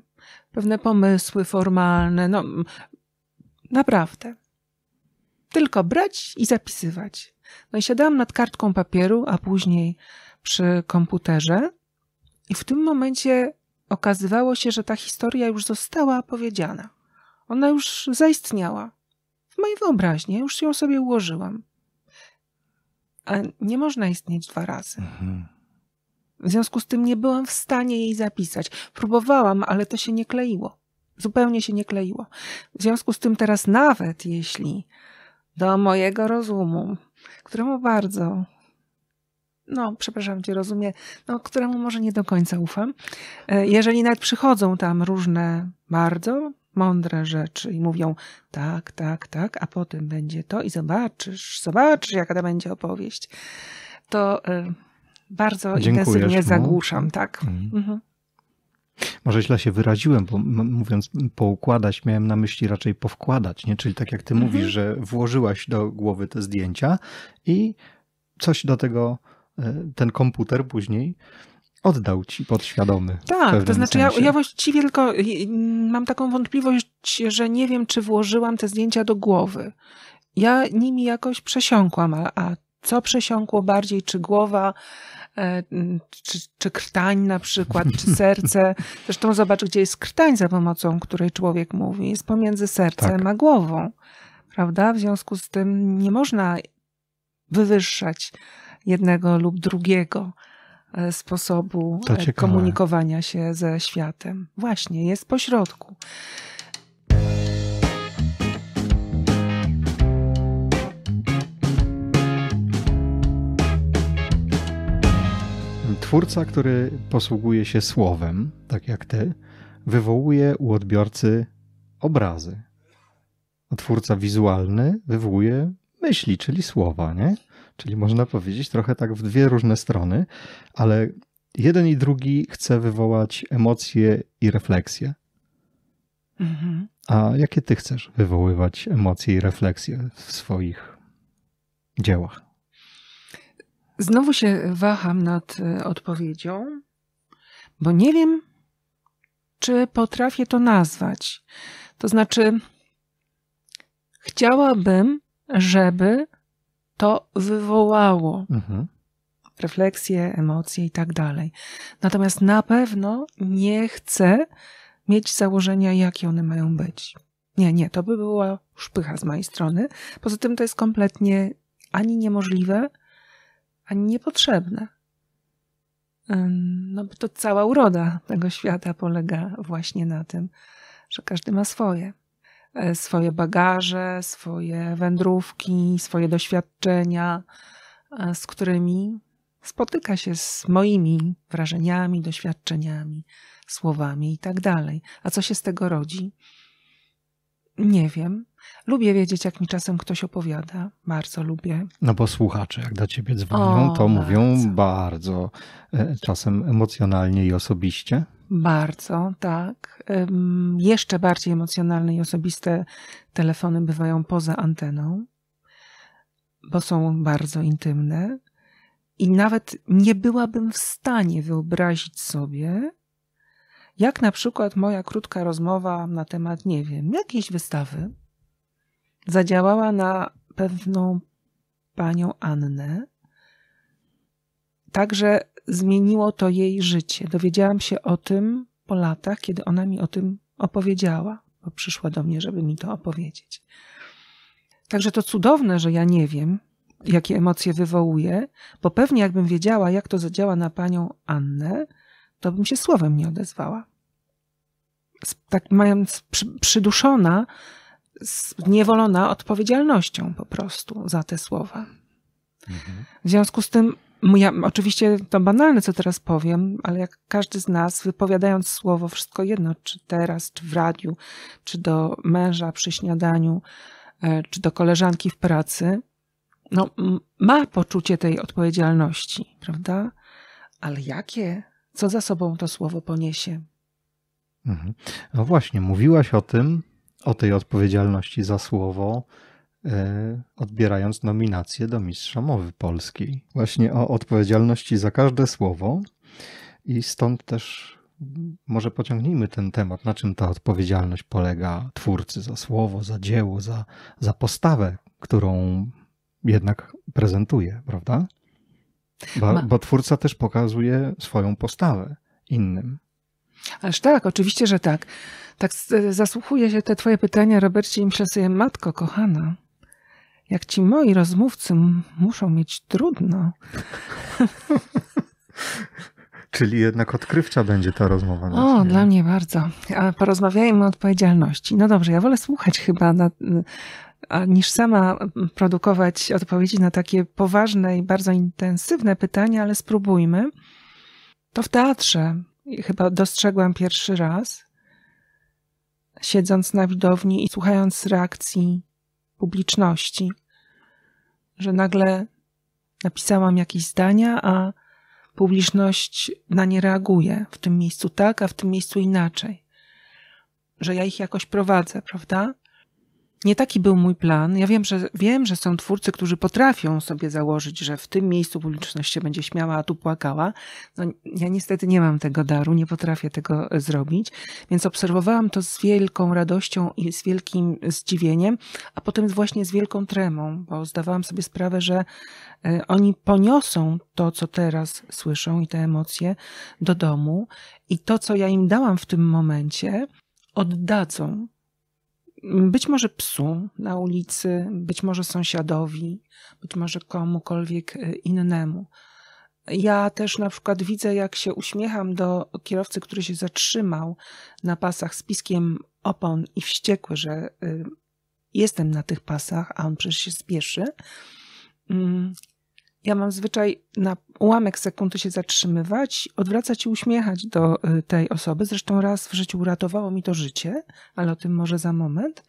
Pewne pomysły formalne, no naprawdę. Tylko brać i zapisywać. No i siadałam nad kartką papieru, a później przy komputerze. I w tym momencie okazywało się, że ta historia już została powiedziana. Ona już zaistniała. W mojej wyobraźni już ją sobie ułożyłam. A nie można istnieć dwa razy. Mhm. W związku z tym nie byłam w stanie jej zapisać. Próbowałam, ale to się nie kleiło. Zupełnie się nie kleiło. W związku z tym teraz nawet jeśli do mojego rozumu, któremu bardzo, no przepraszam cię, rozumie, no któremu może nie do końca ufam, e, jeżeli nawet przychodzą tam różne bardzo mądre rzeczy i mówią tak, tak, tak, a potem będzie to i zobaczysz, zobaczysz, jaka to będzie opowieść, to y, bardzo Dziękujesz intensywnie mu. zagłuszam, tak. Mhm. Mhm. Może źle się wyraziłem, bo mówiąc poukładać, miałem na myśli raczej powkładać, nie? Czyli tak jak ty mhm. mówisz, że włożyłaś do głowy te zdjęcia i coś do tego y, ten komputer później oddał ci podświadomy. Tak, to znaczy ja, ja właściwie tylko mam taką wątpliwość, że nie wiem, czy włożyłam te zdjęcia do głowy. Ja nimi jakoś przesiąkłam, a, a co przesiąkło bardziej, czy głowa, e, czy, czy krtań na przykład, czy serce. Zresztą zobacz, gdzie jest krtań za pomocą której człowiek mówi. Jest pomiędzy sercem tak. a głową, prawda? W związku z tym nie można wywyższać jednego lub drugiego. E, sposobu e, komunikowania się ze światem. Właśnie, jest pośrodku. Twórca, który posługuje się słowem, tak jak ty, wywołuje u odbiorcy obrazy. A twórca wizualny wywołuje myśli, czyli słowa, nie? Czyli można powiedzieć trochę tak w dwie różne strony, ale jeden i drugi chce wywołać emocje i refleksję. Mhm. A jakie ty chcesz wywoływać emocje i refleksje w swoich dziełach? Znowu się waham nad e, odpowiedzią, bo nie wiem, czy potrafię to nazwać. To znaczy, chciałabym, żeby to wywołało. Mhm. Refleksje, emocje i tak dalej. Natomiast na pewno nie chcę mieć założenia, jakie one mają być. Nie, nie, to by była szpycha z mojej strony. Poza tym to jest kompletnie ani niemożliwe, ani niepotrzebne. No bo to cała uroda tego świata polega właśnie na tym, że każdy ma swoje. E, swoje bagaże, swoje wędrówki, swoje doświadczenia, e, z którymi spotyka się z moimi wrażeniami, doświadczeniami, słowami i tak dalej. A co się z tego rodzi? Nie wiem. Lubię wiedzieć, jak mi czasem ktoś opowiada. Bardzo lubię. No bo słuchacze, jak do ciebie dzwonią, o, to bardzo. mówią bardzo e, czasem emocjonalnie i osobiście. Bardzo, tak. Jeszcze bardziej emocjonalne i osobiste telefony bywają poza anteną, bo są bardzo intymne. I nawet nie byłabym w stanie wyobrazić sobie, jak na przykład moja krótka rozmowa na temat, nie wiem, jakiejś wystawy zadziałała na pewną panią Annę. Także zmieniło to jej życie. Dowiedziałam się o tym po latach, kiedy ona mi o tym opowiedziała, bo przyszła do mnie, żeby mi to opowiedzieć. Także to cudowne, że ja nie wiem, jakie emocje wywołuje, bo pewnie jakbym wiedziała, jak to zadziała na panią Annę, to bym się słowem nie odezwała. Tak mając przyduszona, zniewolona odpowiedzialnością po prostu za te słowa. Mhm. W związku z tym ja, oczywiście to banalne, co teraz powiem, ale jak każdy z nas, wypowiadając słowo, wszystko jedno, czy teraz, czy w radiu, czy do męża przy śniadaniu, e, czy do koleżanki w pracy, no, ma poczucie tej odpowiedzialności, prawda? Ale jakie? Co za sobą to słowo poniesie? Mhm. No właśnie, mówiłaś o tym, o tej odpowiedzialności za słowo, E, odbierając nominację do Mistrza Mowy Polskiej. Właśnie o odpowiedzialności za każde słowo i stąd też może pociągnijmy ten temat, na czym ta odpowiedzialność polega twórcy za słowo, za dzieło, za, za postawę, którą jednak prezentuje, prawda? Bo, bo twórca też pokazuje swoją postawę innym. Ależ tak, oczywiście, że tak. Tak e, zasłuchuje się te twoje pytania, Robercie, i myślę sobie, matko kochana, jak ci moi rozmówcy muszą mieć trudno. Czyli jednak odkrywcza będzie ta rozmowa. O, dla mnie bardzo. A porozmawiajmy o odpowiedzialności. No dobrze, ja wolę słuchać chyba na, niż sama produkować odpowiedzi na takie poważne i bardzo intensywne pytania, ale spróbujmy. To w teatrze chyba dostrzegłam pierwszy raz, siedząc na widowni i słuchając reakcji publiczności, że nagle napisałam jakieś zdania, a publiczność na nie reaguje. W tym miejscu tak, a w tym miejscu inaczej. Że ja ich jakoś prowadzę, prawda? nie taki był mój plan. Ja wiem, że wiem, że są twórcy, którzy potrafią sobie założyć, że w tym miejscu publiczność się będzie śmiała, a tu płakała. No, ja niestety nie mam tego daru, nie potrafię tego e, zrobić, więc obserwowałam to z wielką radością i z wielkim zdziwieniem, a potem właśnie z wielką tremą, bo zdawałam sobie sprawę, że e, oni poniosą to, co teraz słyszą i te emocje do domu i to, co ja im dałam w tym momencie, oddadzą być może psu na ulicy, być może sąsiadowi, być może komukolwiek e, innemu. Ja też na przykład widzę, jak się uśmiecham do kierowcy, który się zatrzymał na pasach z piskiem opon i wściekły, że e, jestem na tych pasach, a on przecież się spieszy. Mm, ja mam zwyczaj na ułamek sekundy się zatrzymywać, odwracać i uśmiechać do y, tej osoby. Zresztą raz w życiu uratowało mi to życie, ale o tym może za moment.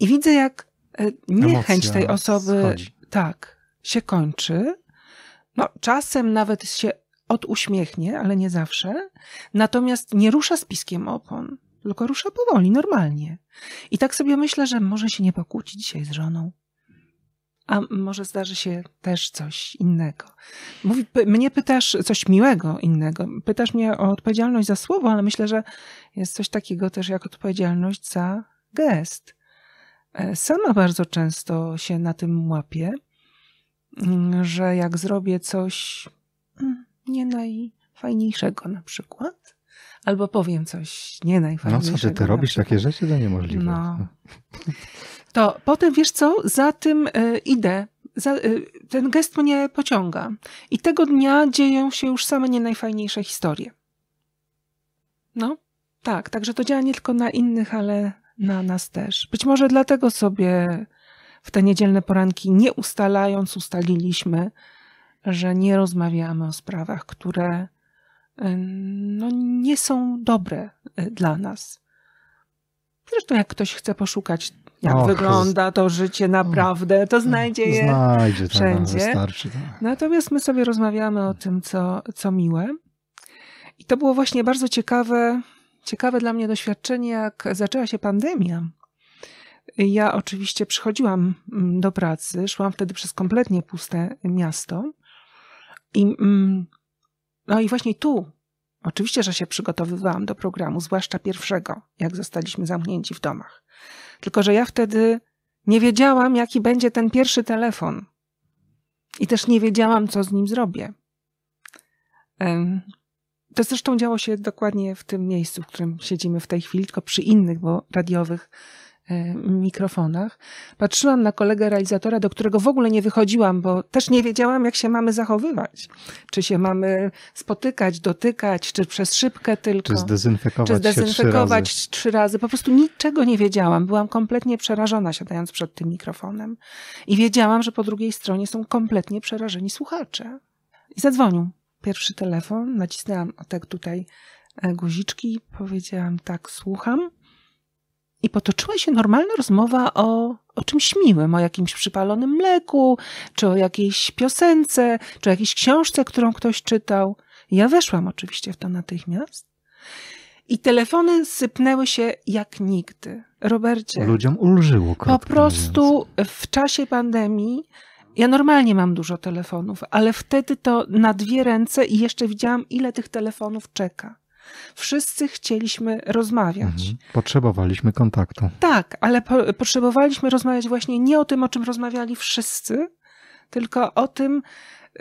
I widzę, jak y, niechęć Emocja tej osoby schodzi. tak się kończy. No, czasem nawet się oduśmiechnie, ale nie zawsze. Natomiast nie rusza z piskiem opon, tylko rusza powoli, normalnie. I tak sobie myślę, że może się nie pokłóci dzisiaj z żoną a może zdarzy się też coś innego. Mówi, mnie pytasz coś miłego innego. Pytasz mnie o odpowiedzialność za słowo, ale myślę, że jest coś takiego też jak odpowiedzialność za gest. E, sama bardzo często się na tym łapię, mm, że jak zrobię coś mm, nie najfajniejszego na przykład, albo powiem coś nie najfajniejszego. No co, że ty robisz takie rzeczy, to niemożliwe. No. to potem wiesz co, za tym y, idę. Za, y, ten gest mnie pociąga. I tego dnia dzieją się już same nie najfajniejsze historie. No, tak, także to działa nie tylko na innych, ale na nas też. Być może dlatego sobie w te niedzielne poranki, nie ustalając, ustaliliśmy, że nie rozmawiamy o sprawach, które e, no, nie są dobre dla nas. Zresztą, jak ktoś chce poszukać jak Och, wygląda to życie naprawdę, to znajdzie je znajdzie, no, wszędzie. Tak, wystarczy, tak. Natomiast my sobie rozmawiamy o tym, co, co miłe. I to było właśnie bardzo ciekawe, ciekawe dla mnie doświadczenie, jak zaczęła się pandemia. Ja oczywiście przychodziłam mm, do pracy, szłam wtedy przez kompletnie puste miasto. I, mm, no i właśnie tu, oczywiście, że się przygotowywałam do programu, zwłaszcza pierwszego, jak zostaliśmy zamknięci w domach. Tylko, że ja wtedy nie wiedziałam, jaki będzie ten pierwszy telefon. I też nie wiedziałam, co z nim zrobię. To zresztą działo się dokładnie w tym miejscu, w którym siedzimy w tej chwili, tylko przy innych, bo radiowych E, mikrofonach. Patrzyłam na kolegę realizatora, do którego w ogóle nie wychodziłam, bo też nie wiedziałam, jak się mamy zachowywać. Czy się mamy spotykać, dotykać, czy przez szybkę tylko. Czy zdezynfekować, czy zdezynfekować się trzy, razy. trzy razy. Po prostu niczego nie wiedziałam. Byłam kompletnie przerażona siadając przed tym mikrofonem. I wiedziałam, że po drugiej stronie są kompletnie przerażeni słuchacze. I zadzwonił pierwszy telefon, nacisnęłam o tak tutaj e, guziczki, powiedziałam tak, słucham. I potoczyła się normalna rozmowa o, o czymś miłym, o jakimś przypalonym mleku, czy o jakiejś piosence, czy o jakiejś książce, którą ktoś czytał. Ja weszłam oczywiście w to natychmiast. I telefony sypnęły się jak nigdy. Robercie. Ludziom ulżyło. Po prostu w czasie pandemii ja normalnie mam dużo telefonów, ale wtedy to na dwie ręce i jeszcze widziałam, ile tych telefonów czeka. Wszyscy chcieliśmy rozmawiać. Mhm. Potrzebowaliśmy kontaktu. Tak, ale po potrzebowaliśmy rozmawiać właśnie nie o tym, o czym rozmawiali wszyscy, tylko o tym,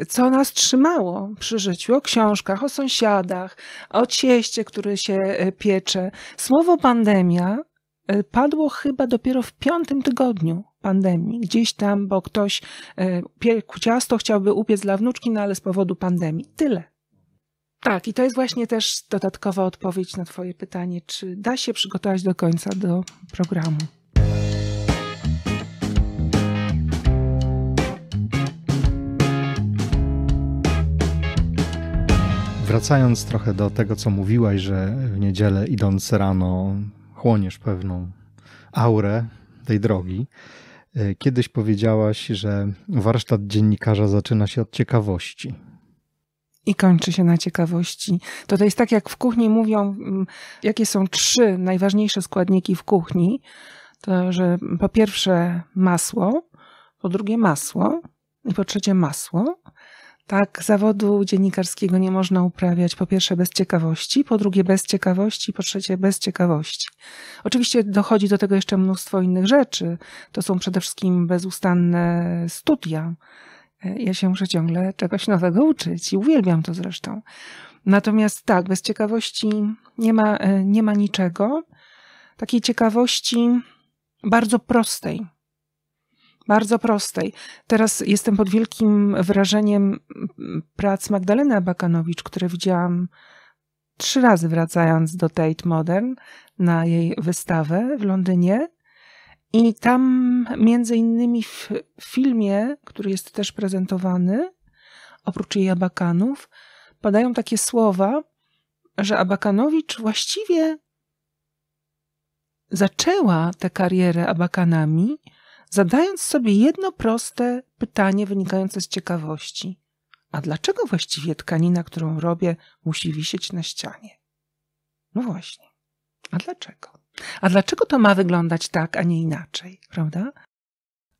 co nas trzymało przy życiu, o książkach, o sąsiadach, o cieście, który się e, piecze. Słowo pandemia e, padło chyba dopiero w piątym tygodniu pandemii. Gdzieś tam, bo ktoś e, piekł ciasto, chciałby upiec dla wnuczki, no ale z powodu pandemii. Tyle. Tak, i to jest właśnie też dodatkowa odpowiedź na Twoje pytanie, czy da się przygotować do końca do programu. Wracając trochę do tego, co mówiłaś, że w niedzielę idąc rano chłoniesz pewną aurę tej drogi. Y, kiedyś powiedziałaś, że warsztat dziennikarza zaczyna się od ciekawości i kończy się na ciekawości. To to jest tak, jak w kuchni mówią, mm, jakie są trzy najważniejsze składniki w kuchni. To, że po pierwsze masło, po drugie masło i po trzecie masło. Tak, zawodu dziennikarskiego nie można uprawiać po pierwsze bez ciekawości, po drugie bez ciekawości, po trzecie bez ciekawości. Oczywiście dochodzi do tego jeszcze mnóstwo innych rzeczy. To są przede wszystkim bezustanne studia, E, ja się muszę ciągle czegoś nowego uczyć i uwielbiam to zresztą. Natomiast tak, bez ciekawości nie ma, e, nie ma niczego. Takiej ciekawości bardzo prostej. Bardzo prostej. Teraz jestem pod wielkim wrażeniem mm, prac Magdaleny Abakanowicz, które widziałam trzy razy wracając do Tate Modern na jej wystawę w Londynie. I tam między innymi w filmie, który jest też prezentowany, oprócz jej abakanów, padają takie słowa, że Abakanowicz właściwie zaczęła tę karierę abakanami, zadając sobie jedno proste pytanie wynikające z ciekawości. A dlaczego właściwie tkanina, którą robię, musi wisieć na ścianie? No właśnie. A dlaczego? A dlaczego to ma wyglądać tak, a nie inaczej, prawda?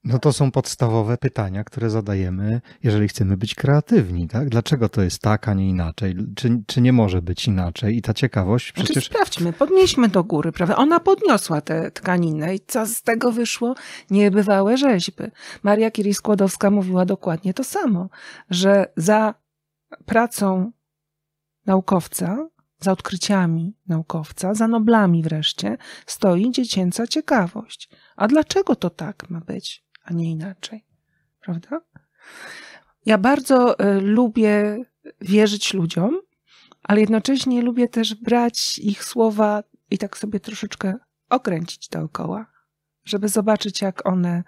No to są podstawowe pytania, które zadajemy, jeżeli chcemy być kreatywni, tak? Dlaczego to jest tak, a nie inaczej? Czy, czy nie może być inaczej? I ta ciekawość znaczy, przecież... Znaczy sprawdźmy, podnieśmy do góry, prawda? Ona podniosła tę tkaninę i co z tego wyszło? Niebywałe rzeźby. Maria Curie-Skłodowska mówiła dokładnie to samo, że za pracą naukowca za odkryciami naukowca, za noblami wreszcie, stoi dziecięca ciekawość. A dlaczego to tak ma być, a nie inaczej? Prawda? Ja bardzo y, lubię wierzyć ludziom, ale jednocześnie lubię też brać ich słowa i tak sobie troszeczkę okręcić dookoła, żeby zobaczyć, jak one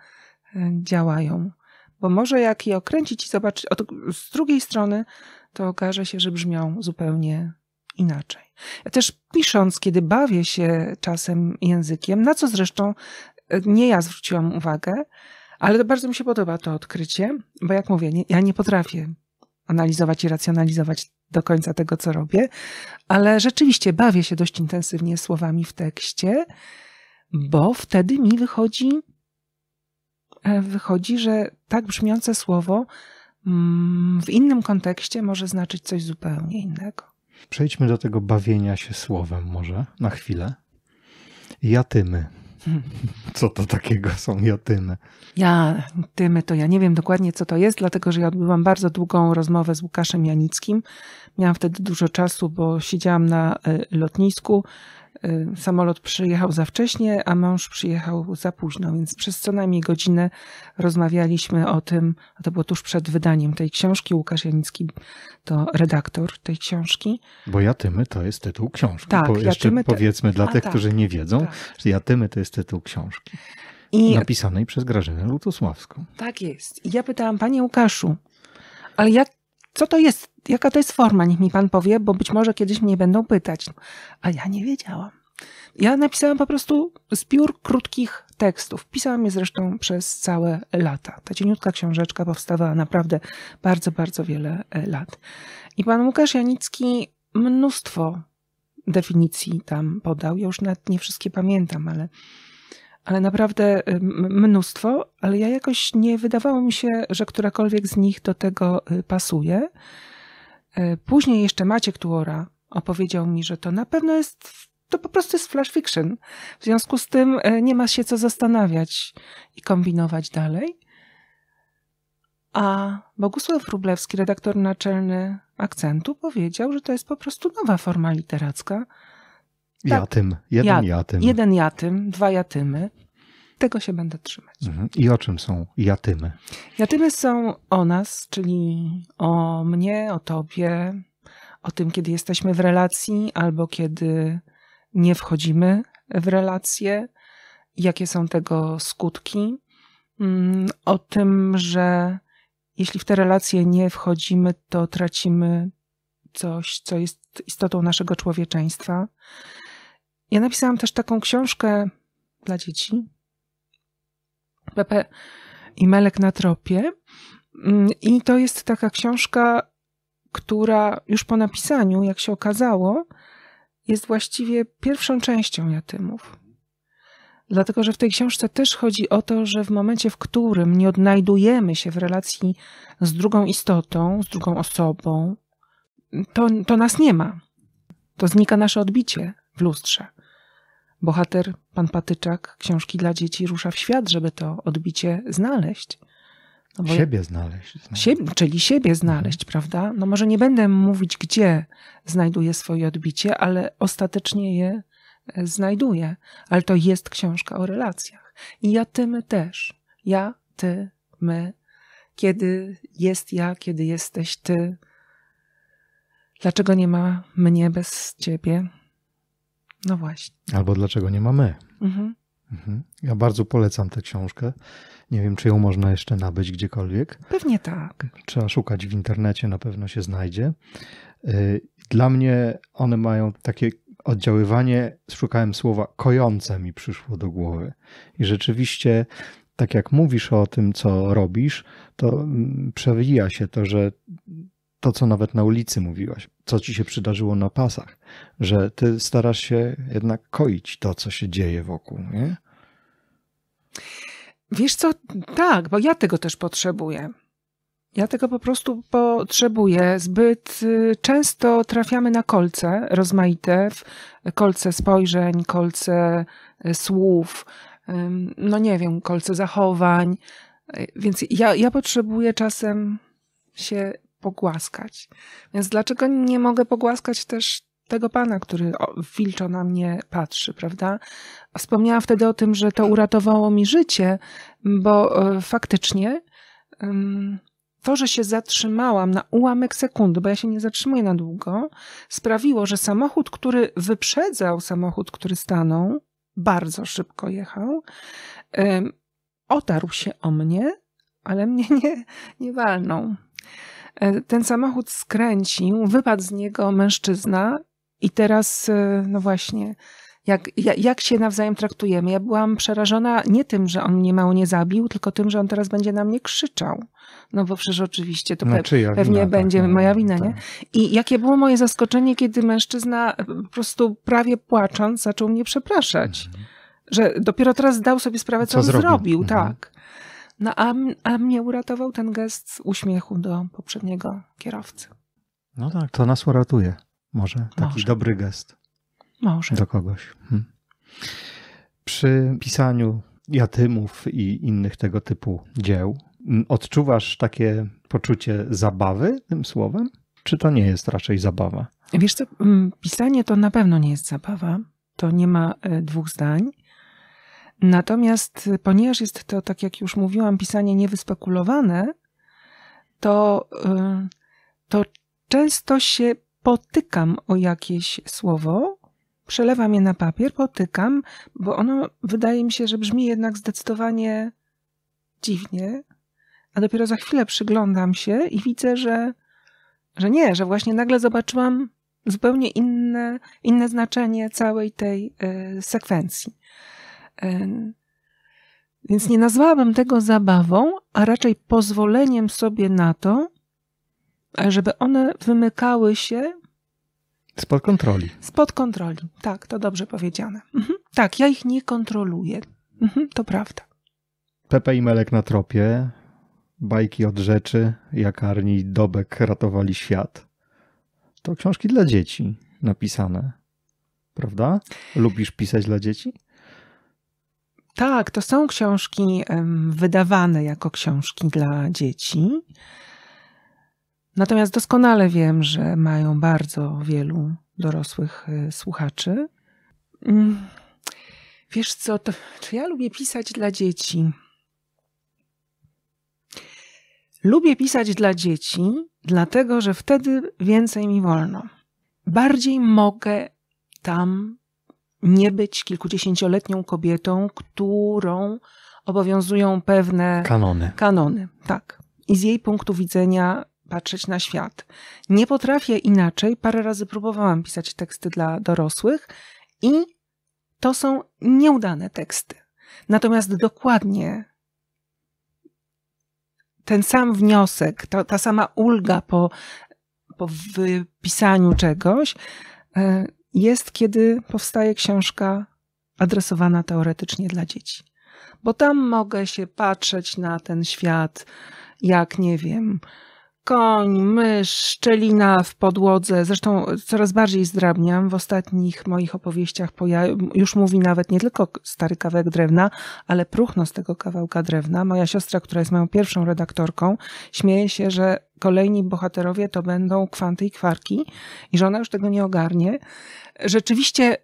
y, działają. Bo może jak je okręcić i zobaczyć od, z drugiej strony, to okaże się, że brzmią zupełnie inaczej. Ja też pisząc, kiedy bawię się czasem językiem, na co zresztą e, nie ja zwróciłam uwagę, ale bardzo mi się podoba to odkrycie, bo jak mówię, nie, ja nie potrafię analizować i racjonalizować do końca tego, co robię, ale rzeczywiście bawię się dość intensywnie słowami w tekście, bo wtedy mi wychodzi, e, wychodzi, że tak brzmiące słowo mm, w innym kontekście może znaczyć coś zupełnie innego. Przejdźmy do tego bawienia się słowem może na chwilę. Jatymy. Co to takiego są jatymy? Ja, tymy to ja nie wiem dokładnie, co to jest, dlatego że ja odbyłam bardzo długą rozmowę z Łukaszem Janickim. Miałam wtedy dużo czasu, bo siedziałam na y, lotnisku, Y, samolot przyjechał za wcześnie, a mąż przyjechał za późno, więc przez co najmniej godzinę rozmawialiśmy o tym, a to było tuż przed wydaniem tej książki. Łukasz Janicki to redaktor tej książki. Bo Jatymy to jest tytuł książki. Tak, Bo jeszcze powiedzmy dla tych, tak, którzy nie wiedzą, tak. że Jatymy to jest tytuł książki. I... Napisanej przez Grażynę Lutosławską. Tak jest. I ja pytałam, panie Łukaszu, ale jak, co to jest jaka to jest forma, niech mi pan powie, bo być może kiedyś mnie będą pytać. A ja nie wiedziałam. Ja napisałam po prostu zbiór krótkich tekstów. Pisałam je zresztą przez całe lata. Ta cieniutka książeczka powstawała naprawdę bardzo, bardzo wiele e, lat. I pan Łukasz Janicki mnóstwo definicji tam podał. Ja już nawet nie wszystkie pamiętam, ale, ale naprawdę y, mnóstwo. Ale ja jakoś nie wydawało mi się, że którakolwiek z nich do tego y, pasuje. E, później jeszcze Maciek Tuora opowiedział mi, że to na pewno jest, to po prostu jest flash fiction. W związku z tym e, nie ma się co zastanawiać i kombinować dalej. A Bogusław Rublewski, redaktor naczelny Akcentu, powiedział, że to jest po prostu nowa forma literacka. Tak, ja tym, jeden ja, ja tym. Jeden ja tym, dwa jatymy tego się będę trzymać. Mhm. I o czym są jatymy? Jatymy są o nas, czyli o mnie, o tobie, o tym, kiedy jesteśmy w relacji albo kiedy nie wchodzimy w relacje, jakie są tego skutki, mm, o tym, że jeśli w te relacje nie wchodzimy, to tracimy coś, co jest istotą naszego człowieczeństwa. Ja napisałam też taką książkę dla dzieci, Pepe i Melek na tropie. Mm, I to jest taka książka, która już po napisaniu, jak się okazało, jest właściwie pierwszą częścią Jatymów. Dlatego, że w tej książce też chodzi o to, że w momencie, w którym nie odnajdujemy się w relacji z drugą istotą, z drugą osobą, to, to nas nie ma. To znika nasze odbicie w lustrze. Bohater, pan Patyczak, książki dla dzieci rusza w świat, żeby to odbicie znaleźć. No bo... siebie znaleźć. znaleźć. czyli siebie mhm. znaleźć, mhm. prawda? No może nie będę mówić, gdzie znajduje swoje odbicie, ale ostatecznie je e, znajduje. Ale to jest książka o relacjach. I ja, ty, my też. Ja, ty, my. Kiedy jest ja, kiedy jesteś ty. Dlaczego nie ma mnie bez ciebie? No właśnie. Albo dlaczego nie mamy. Mhm. Mhm. Ja bardzo polecam tę książkę. Nie wiem, czy ją można jeszcze nabyć gdziekolwiek. Pewnie tak. Trzeba szukać w internecie, na pewno się znajdzie. Y, dla mnie one mają takie oddziaływanie, szukałem słowa kojące mi przyszło do głowy. I rzeczywiście, tak jak mówisz o tym, co robisz, to mm, przewija się to, że to, co nawet na ulicy mówiłaś, co ci się przydarzyło na pasach, że ty starasz się jednak koić to, co się dzieje wokół, nie? Wiesz co, tak, bo ja tego też potrzebuję. Ja tego po prostu potrzebuję. Zbyt y, często trafiamy na kolce rozmaite, kolce spojrzeń, kolce y, słów, no nie wiem, kolce zachowań. Y, więc ja, ja potrzebuję czasem się pogłaskać. Więc dlaczego nie mogę pogłaskać też tego pana, który wilczo na mnie patrzy, prawda? Wspomniałam wtedy o tym, że to uratowało mi życie, bo e, faktycznie to, że się zatrzymałam na ułamek sekundy, bo ja się nie zatrzymuję na długo, sprawiło, że samochód, który wyprzedzał samochód, który stanął, bardzo szybko jechał, otarł się o mnie, ale mnie nie, nie walnął. E, ten samochód skręcił, wypadł z niego mężczyzna i teraz, e, no właśnie, jak, jak się nawzajem traktujemy. Ja byłam przerażona nie tym, że on mnie mało nie zabił, tylko tym, że on teraz będzie na mnie krzyczał. No bo przecież oczywiście to no, pewnie wina, tak, będzie tak, moja wina, tak. nie? I jakie było moje zaskoczenie, kiedy mężczyzna e, po prostu prawie płacząc zaczął mnie przepraszać. Mhm. Że dopiero teraz zdał sobie sprawę, co, co on zrobił, zrobił mhm. tak. No a, a mnie uratował ten gest uśmiechu do poprzedniego kierowcy. No tak, to nas uratuje. Może taki Może. dobry gest. Może. Do kogoś. Hmm. Przy pisaniu jatymów i innych tego typu dzieł odczuwasz takie poczucie zabawy tym słowem? Czy to nie jest raczej zabawa? Wiesz co, pisanie to na pewno nie jest zabawa. To nie ma e, dwóch zdań. Natomiast y, ponieważ jest to, tak jak już mówiłam, pisanie niewyspekulowane, to, y, to często się potykam o jakieś słowo, przelewam je na papier, potykam, bo ono wydaje mi się, że brzmi jednak zdecydowanie dziwnie, a dopiero za chwilę przyglądam się i widzę, że, że nie, że właśnie nagle zobaczyłam zupełnie inne, inne znaczenie całej tej y, sekwencji. Więc nie nazwałabym tego zabawą, a raczej pozwoleniem sobie na to, żeby one wymykały się. Spod kontroli. Spod kontroli, tak, to dobrze powiedziane. Mhm. Tak, ja ich nie kontroluję. Mhm, to prawda. Pepe i Melek na tropie, bajki od rzeczy, jakarni i dobek ratowali świat. To książki dla dzieci napisane, prawda? Lubisz pisać dla dzieci? Tak, to są książki wydawane jako książki dla dzieci. Natomiast doskonale wiem, że mają bardzo wielu dorosłych y, słuchaczy. Mm, wiesz co, to, czy ja lubię pisać dla dzieci? Lubię pisać dla dzieci, dlatego że wtedy więcej mi wolno. Bardziej mogę tam nie być kilkudziesięcioletnią kobietą, którą obowiązują pewne kanony. kanony tak. I z jej punktu widzenia patrzeć na świat. Nie potrafię inaczej. Parę razy próbowałam pisać teksty dla dorosłych i to są nieudane teksty. Natomiast dokładnie ten sam wniosek, ta, ta sama ulga po, po wypisaniu czegoś, e, jest, kiedy powstaje książka adresowana teoretycznie dla dzieci. Bo tam mogę się patrzeć na ten świat, jak nie wiem, koń, mysz, szczelina w podłodze. Zresztą coraz bardziej zdrabniam. W ostatnich moich opowieściach już mówi nawet nie tylko stary kawałek drewna, ale próchno z tego kawałka drewna. Moja siostra, która jest moją pierwszą redaktorką, śmieje się, że kolejni bohaterowie to będą kwanty i kwarki i że ona już tego nie ogarnie. Rzeczywiście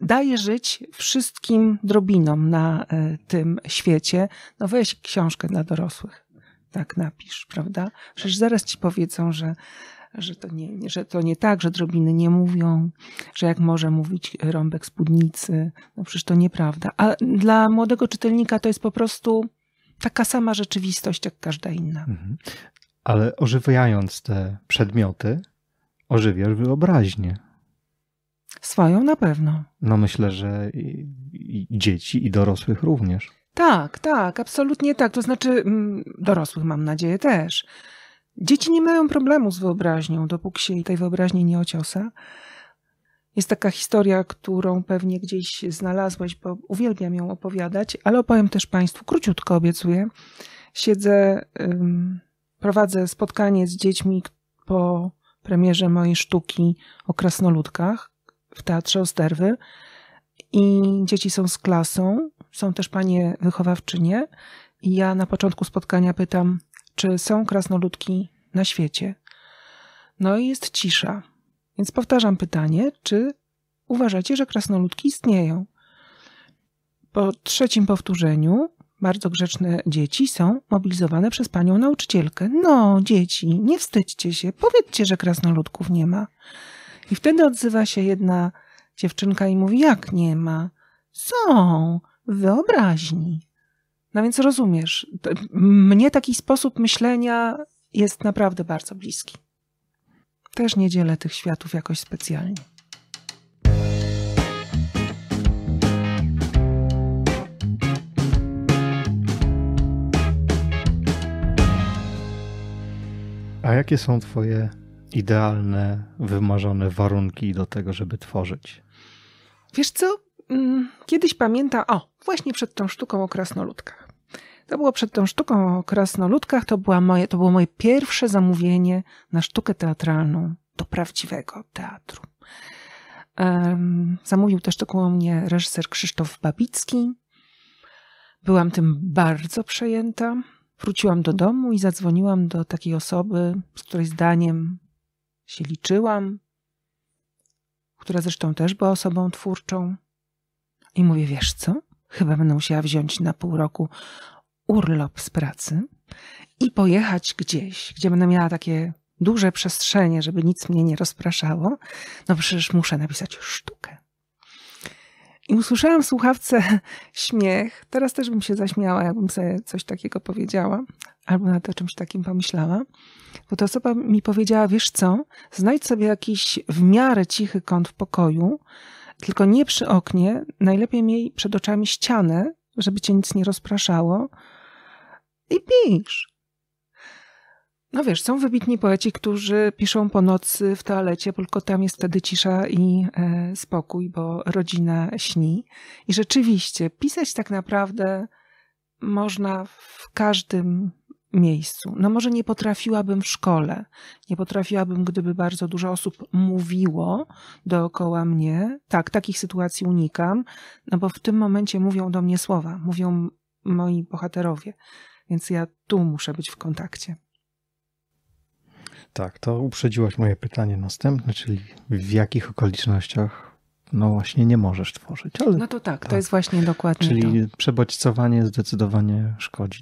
daje żyć wszystkim drobinom na e, tym świecie. No weź książkę dla dorosłych. Tak napisz, prawda? Przecież zaraz ci powiedzą, że, że, to nie, że to nie tak, że drobiny nie mówią, że jak może mówić rąbek spódnicy. No przecież to nieprawda. A dla młodego czytelnika to jest po prostu taka sama rzeczywistość jak każda inna. Mhm. Ale ożywiając te przedmioty, ożywiasz wyobraźnię. Swoją na pewno. No myślę, że i, i dzieci i dorosłych również. Tak, tak, absolutnie tak. To znaczy, mm, dorosłych mam nadzieję też. Dzieci nie mają problemu z wyobraźnią, dopóki się tej wyobraźni nie ociosa. Jest taka historia, którą pewnie gdzieś znalazłeś, bo uwielbiam ją opowiadać, ale opowiem też Państwu króciutko, obiecuję. Siedzę ym, prowadzę spotkanie z dziećmi po premierze mojej sztuki o krasnoludkach w Teatrze Osterwy i dzieci są z klasą, są też panie wychowawczynie i ja na początku spotkania pytam, czy są krasnoludki na świecie. No i jest cisza. Więc powtarzam pytanie, czy uważacie, że krasnoludki istnieją? Po trzecim powtórzeniu bardzo grzeczne dzieci są mobilizowane przez panią nauczycielkę. No, dzieci, nie wstydźcie się, powiedzcie, że krasnoludków nie ma. I wtedy odzywa się jedna dziewczynka i mówi, jak nie ma? Są, wyobraźni. No więc rozumiesz, mnie taki sposób myślenia jest naprawdę bardzo bliski. Też nie dzielę tych światów jakoś specjalnie. A jakie są Twoje idealne, wymarzone warunki do tego, żeby tworzyć? Wiesz co? Mm, kiedyś pamiętam, o, właśnie przed tą sztuką o krasnoludkach. To było przed tą sztuką o krasnoludkach, to, była moje, to było moje pierwsze zamówienie na sztukę teatralną do prawdziwego teatru. Um, zamówił też sztukę u mnie reżyser Krzysztof Babicki. Byłam tym bardzo przejęta. Wróciłam do domu i zadzwoniłam do takiej osoby, z której zdaniem się liczyłam, która zresztą też była osobą twórczą. I mówię, wiesz co? Chyba będę musiała wziąć na pół roku urlop z pracy i pojechać gdzieś, gdzie będę miała takie duże przestrzenie, żeby nic mnie nie rozpraszało. No przecież muszę napisać sztukę. I usłyszałam w słuchawce śmiech. Teraz też bym się zaśmiała, jakbym sobie coś takiego powiedziała, albo nawet o czymś takim pomyślała. Bo ta osoba mi powiedziała: Wiesz co, znajdź sobie jakiś w miarę cichy kąt w pokoju, tylko nie przy oknie, najlepiej miej przed oczami ścianę, żeby cię nic nie rozpraszało. I pisz. No wiesz, są wybitni poeci, którzy piszą po nocy w toalecie, tylko tam jest wtedy cisza i e, spokój, bo rodzina śni. I rzeczywiście, pisać tak naprawdę można w każdym miejscu. No może nie potrafiłabym w szkole, nie potrafiłabym, gdyby bardzo dużo osób mówiło dookoła mnie. Tak, takich sytuacji unikam, no bo w tym momencie mówią do mnie słowa, mówią moi bohaterowie, więc ja tu muszę być w kontakcie. Tak, to uprzedziłaś moje pytanie następne, czyli w jakich okolicznościach no właśnie nie możesz tworzyć. Ale no to tak, tak. to jest właśnie dokładnie Czyli to. przebodźcowanie zdecydowanie szkodzi.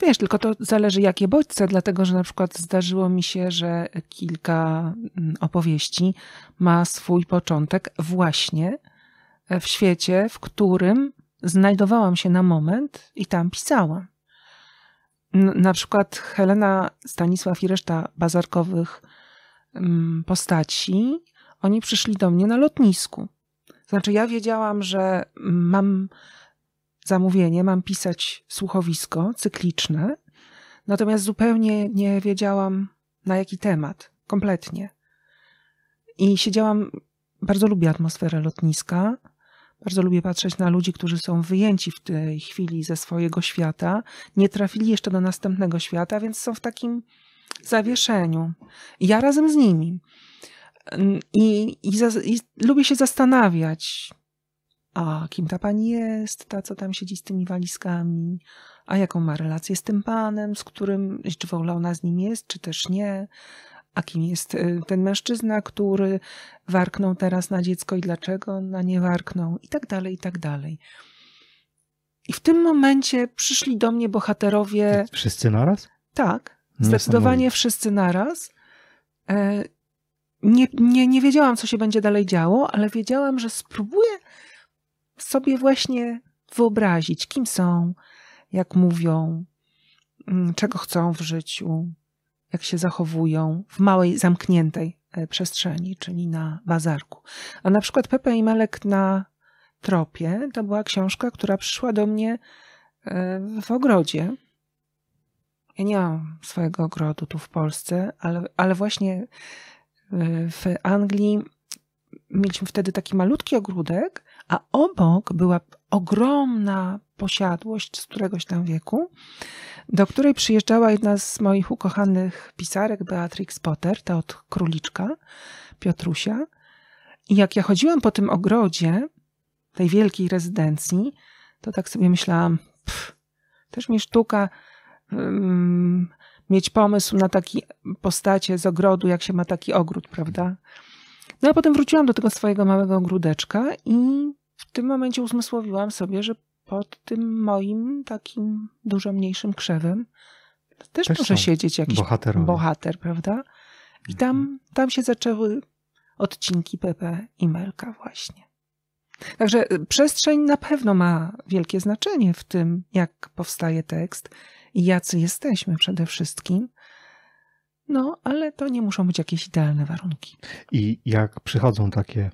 Wiesz, tylko to zależy jakie bodźce, dlatego że na przykład zdarzyło mi się, że kilka mm, opowieści ma swój początek właśnie w świecie, w którym znajdowałam się na moment i tam pisałam na przykład Helena Stanisław i reszta bazarkowych mm, postaci, oni przyszli do mnie na lotnisku. Znaczy, ja wiedziałam, że mam zamówienie, mam pisać słuchowisko cykliczne, natomiast zupełnie nie wiedziałam na jaki temat, kompletnie. I siedziałam, bardzo lubię atmosferę lotniska, bardzo lubię patrzeć na ludzi, którzy są wyjęci w tej chwili ze swojego świata, nie trafili jeszcze do następnego świata, więc są w takim zawieszeniu. Ja razem z nimi. I, i, i lubię się zastanawiać, a kim ta pani jest, ta co tam siedzi z tymi walizkami, a jaką ma relację z tym panem, z którym, czy w ogóle ona z nim jest, czy też nie, a kim jest y, ten mężczyzna, który warknął teraz na dziecko i dlaczego na nie warknął, i tak dalej, i tak dalej. I w tym momencie przyszli do mnie bohaterowie. Wszyscy naraz? Tak, zdecydowanie wszyscy naraz. E, nie, nie, nie wiedziałam, co się będzie dalej działo, ale wiedziałam, że spróbuję sobie właśnie wyobrazić, kim są, jak mówią, mm, czego chcą w życiu, jak się zachowują w małej, zamkniętej e, przestrzeni, czyli na bazarku. A na przykład Pepe i Melek na tropie to była książka, która przyszła do mnie e, w ogrodzie. Ja nie mam swojego ogrodu tu w Polsce, ale, ale właśnie e, w Anglii mieliśmy wtedy taki malutki ogródek, a obok była ogromna posiadłość z któregoś tam wieku, do której przyjeżdżała jedna z moich ukochanych pisarek, Beatrix Potter, ta od króliczka, Piotrusia. I jak ja chodziłam po tym ogrodzie, tej wielkiej rezydencji, to tak sobie myślałam, pff, też mi sztuka um, mieć pomysł na takie postacie z ogrodu, jak się ma taki ogród, prawda? No a potem wróciłam do tego swojego małego ogródeczka i w tym momencie uzmysłowiłam sobie, że pod tym moim takim dużo mniejszym krzewem też, też może siedzieć jakiś bohaterowie. bohater, prawda? I tam, mhm. tam się zaczęły odcinki Pepe i Melka właśnie. Także y, przestrzeń na pewno ma wielkie znaczenie w tym, jak powstaje tekst i jacy jesteśmy przede wszystkim. No, ale to nie muszą być jakieś idealne warunki. I jak przychodzą takie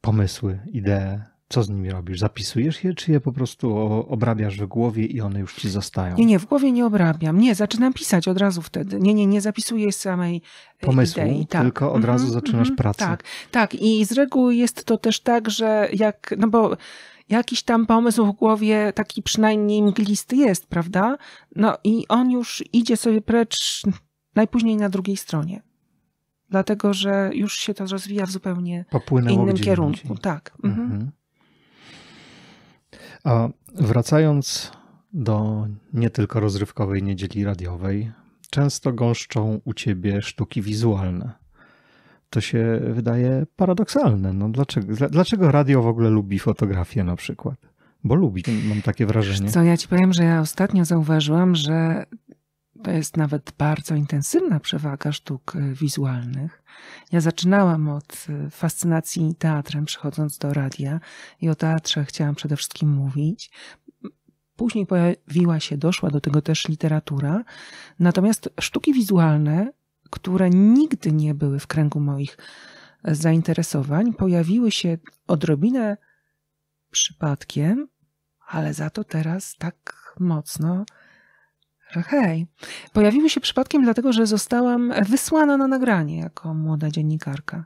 pomysły, idee, co z nimi robisz? Zapisujesz je, czy je po prostu obrabiasz w głowie i one już ci zostają? Nie, nie, w głowie nie obrabiam. Nie, zaczynam pisać od razu wtedy. Nie, nie, nie zapisuję samej e, pomysłu, idei. Tak. tylko od mm -hmm, razu mhm, zaczynasz mm -hmm, pracę. Tak, tak. I z reguły jest to też tak, że jak, no bo jakiś tam pomysł w głowie, taki przynajmniej mglisty jest, prawda? No i on już idzie sobie precz najpóźniej na drugiej stronie dlatego że już się to rozwija w zupełnie Popłynęło innym kierunku. Indziej. Tak. Mhm. Mhm. A wracając do nie tylko rozrywkowej niedzieli radiowej, często gąszczą u ciebie sztuki wizualne. To się wydaje paradoksalne. No dlaczego, dlaczego radio w ogóle lubi fotografię na przykład? Bo lubi, mam takie wrażenie. Co ja ci powiem, że ja ostatnio zauważyłam, że to jest nawet bardzo intensywna przewaga sztuk e, wizualnych. Ja zaczynałam od e, fascynacji teatrem, przychodząc do radia, i o teatrze chciałam przede wszystkim mówić. Później pojawiła się, doszła do tego też literatura. Natomiast sztuki wizualne, które nigdy nie były w kręgu moich e, zainteresowań, pojawiły się odrobinę przypadkiem, ale za to teraz tak mocno Hej, pojawiły się przypadkiem dlatego, że zostałam wysłana na nagranie jako młoda dziennikarka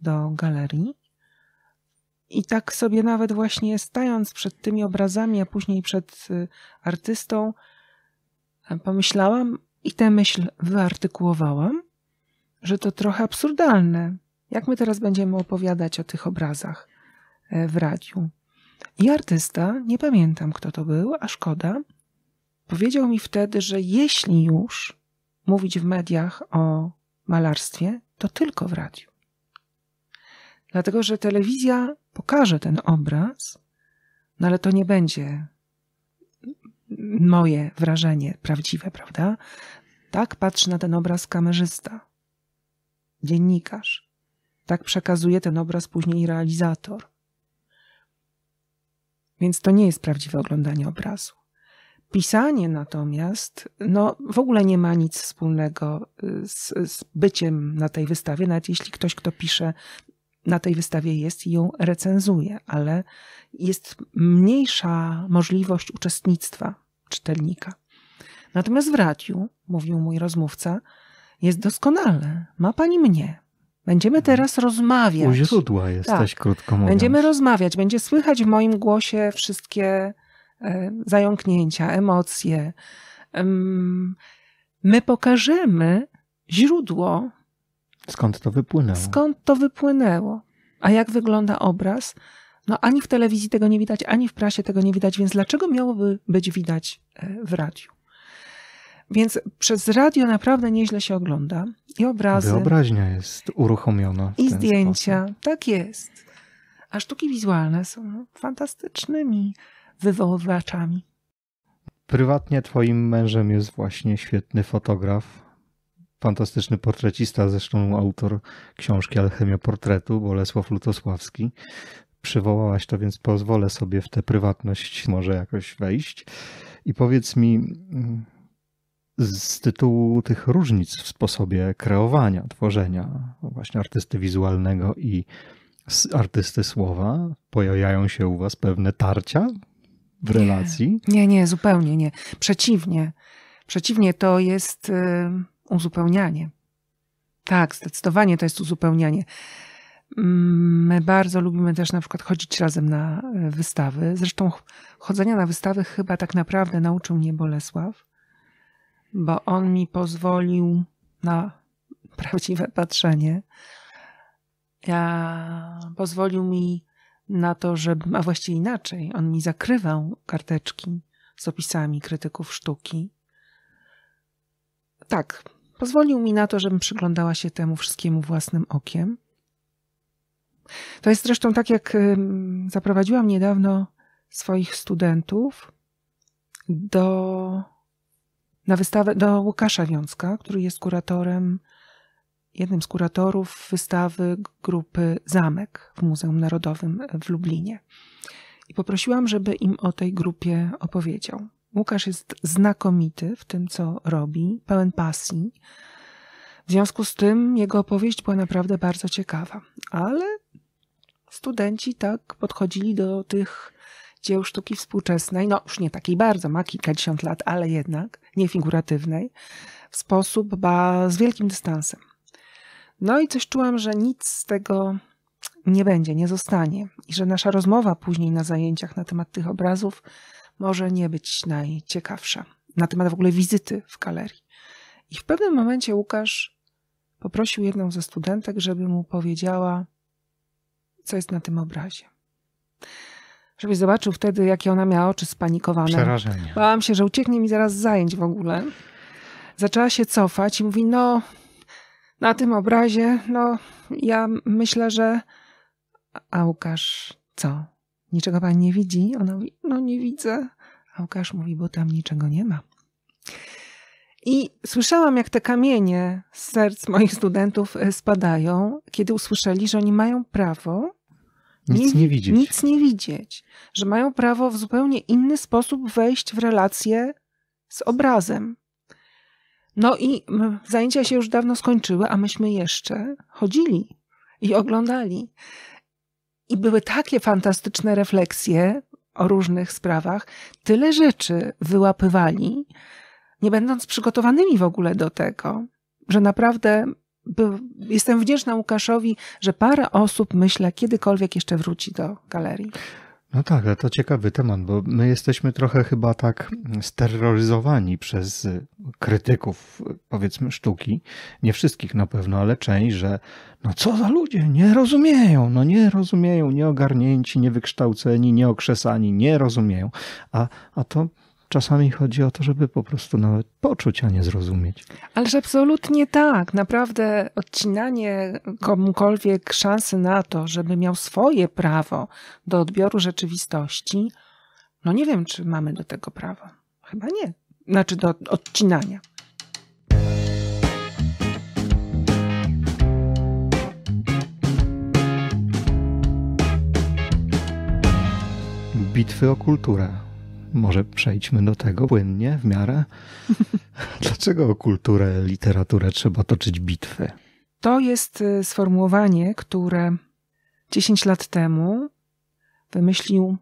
do galerii. I tak sobie nawet właśnie stając przed tymi obrazami, a później przed y, artystą, e, pomyślałam i tę myśl wyartykułowałam, że to trochę absurdalne. Jak my teraz będziemy opowiadać o tych obrazach e, w radiu? I artysta, nie pamiętam kto to był, a szkoda, Powiedział mi wtedy, że jeśli już mówić w mediach o malarstwie, to tylko w radiu. Dlatego, że telewizja pokaże ten obraz, no ale to nie będzie moje wrażenie prawdziwe, prawda? Tak patrzy na ten obraz kamerzysta, dziennikarz. Tak przekazuje ten obraz później realizator. Więc to nie jest prawdziwe oglądanie obrazu. Pisanie natomiast no, w ogóle nie ma nic wspólnego y, z, z byciem na tej wystawie, nawet jeśli ktoś, kto pisze na tej wystawie jest i ją recenzuje, ale jest mniejsza możliwość uczestnictwa czytelnika. Natomiast w radiu, mówił mój rozmówca, jest doskonale. Ma pani mnie. Będziemy mhm. teraz rozmawiać. U źródła jesteś, tak. krótko mówiąc. Będziemy rozmawiać. Będzie słychać w moim głosie wszystkie E, zająknięcia, emocje. My pokażemy źródło. Skąd to wypłynęło? Skąd to wypłynęło? A jak wygląda obraz? No ani w telewizji tego nie widać, ani w prasie tego nie widać, więc dlaczego miałoby być widać e, w radiu? Więc przez radio naprawdę nieźle się ogląda i obrazy. Wyobraźnia jest uruchomiona. I zdjęcia, sposób. tak jest. A sztuki wizualne są no, fantastycznymi wywoływaczami. Prywatnie twoim mężem jest właśnie świetny fotograf, fantastyczny portrecista, zresztą autor książki Alchemia Portretu, Bolesław Lutosławski. Przywołałaś to, więc pozwolę sobie w tę prywatność może jakoś wejść. I powiedz mi, mm, z tytułu tych różnic w sposobie kreowania, tworzenia właśnie artysty wizualnego i artysty słowa, pojawiają się u Was pewne tarcia w relacji? Nie, nie, zupełnie nie. Przeciwnie. Przeciwnie, to jest y, uzupełnianie. Tak, zdecydowanie to jest uzupełnianie. Mm, my bardzo lubimy też na przykład chodzić razem na y, wystawy. Zresztą chodzenia na wystawy chyba tak naprawdę nauczył mnie Bolesław, bo on mi pozwolił na prawdziwe patrzenie. Ja, pozwolił mi na to, że, a właściwie inaczej, on mi zakrywał karteczki z opisami krytyków sztuki. Tak, pozwolił mi na to, żebym przyglądała się temu wszystkiemu własnym okiem. To jest zresztą tak, jak zaprowadziłam niedawno swoich studentów do, na wystawę do Łukasza Wiązka, który jest kuratorem jednym z kuratorów wystawy grupy Zamek w Muzeum Narodowym w Lublinie. I poprosiłam, żeby im o tej grupie opowiedział. Łukasz jest znakomity w tym, co robi, pełen pasji. W związku z tym jego opowieść była naprawdę bardzo ciekawa, ale studenci tak podchodzili do tych dzieł sztuki współczesnej, no już nie takiej bardzo, ma kilkadziesiąt lat, ale jednak nie figuratywnej, w sposób ba, z wielkim dystansem. No i coś czułam, że nic z tego nie będzie, nie zostanie i że nasza rozmowa później na zajęciach na temat tych obrazów może nie być najciekawsza. Na temat w ogóle wizyty w galerii. I w pewnym momencie Łukasz poprosił jedną ze studentek, żeby mu powiedziała, co jest na tym obrazie. Żebyś zobaczył wtedy, jakie ona miała oczy spanikowane. Przerażenie. Bałam się, że ucieknie mi zaraz zajęć w ogóle. Zaczęła się cofać i mówi, no na tym obrazie, no ja myślę, że. A Łukasz, co? Niczego pan nie widzi? Ona mówi, no nie widzę. A Łukasz mówi, bo tam niczego nie ma. I słyszałam, jak te kamienie z serc moich studentów e, spadają, kiedy usłyszeli, że oni mają prawo nic nie, nie, widzieć. Nic nie widzieć, że mają prawo w zupełnie inny sposób wejść w relację z obrazem. No i zajęcia się już dawno skończyły, a myśmy jeszcze chodzili i oglądali. I były takie fantastyczne refleksje o różnych sprawach, tyle rzeczy wyłapywali, nie będąc przygotowanymi w ogóle do tego, że naprawdę był, jestem wdzięczna Łukaszowi, że parę osób, myślę, kiedykolwiek jeszcze wróci do galerii. No tak, ale to ciekawy temat, bo my jesteśmy trochę chyba tak steroryzowani przez y, krytyków, powiedzmy, sztuki. Nie wszystkich na pewno, ale część, że no co za ludzie, nie rozumieją, no nie rozumieją, nieogarnięci, niewykształceni, nieokrzesani, nie rozumieją. A, a to Czasami chodzi o to, żeby po prostu nawet poczuć, a nie zrozumieć. Ależ absolutnie tak. Naprawdę odcinanie komukolwiek szansy na to, żeby miał swoje prawo do odbioru rzeczywistości, no nie wiem, czy mamy do tego prawo. Chyba nie. Znaczy do odcinania. Bitwy o kulturę może przejdźmy do tego płynnie, w miarę. Dlaczego o kulturę, literaturę trzeba toczyć bitwy? To jest y, sformułowanie, które 10 lat temu wymyślił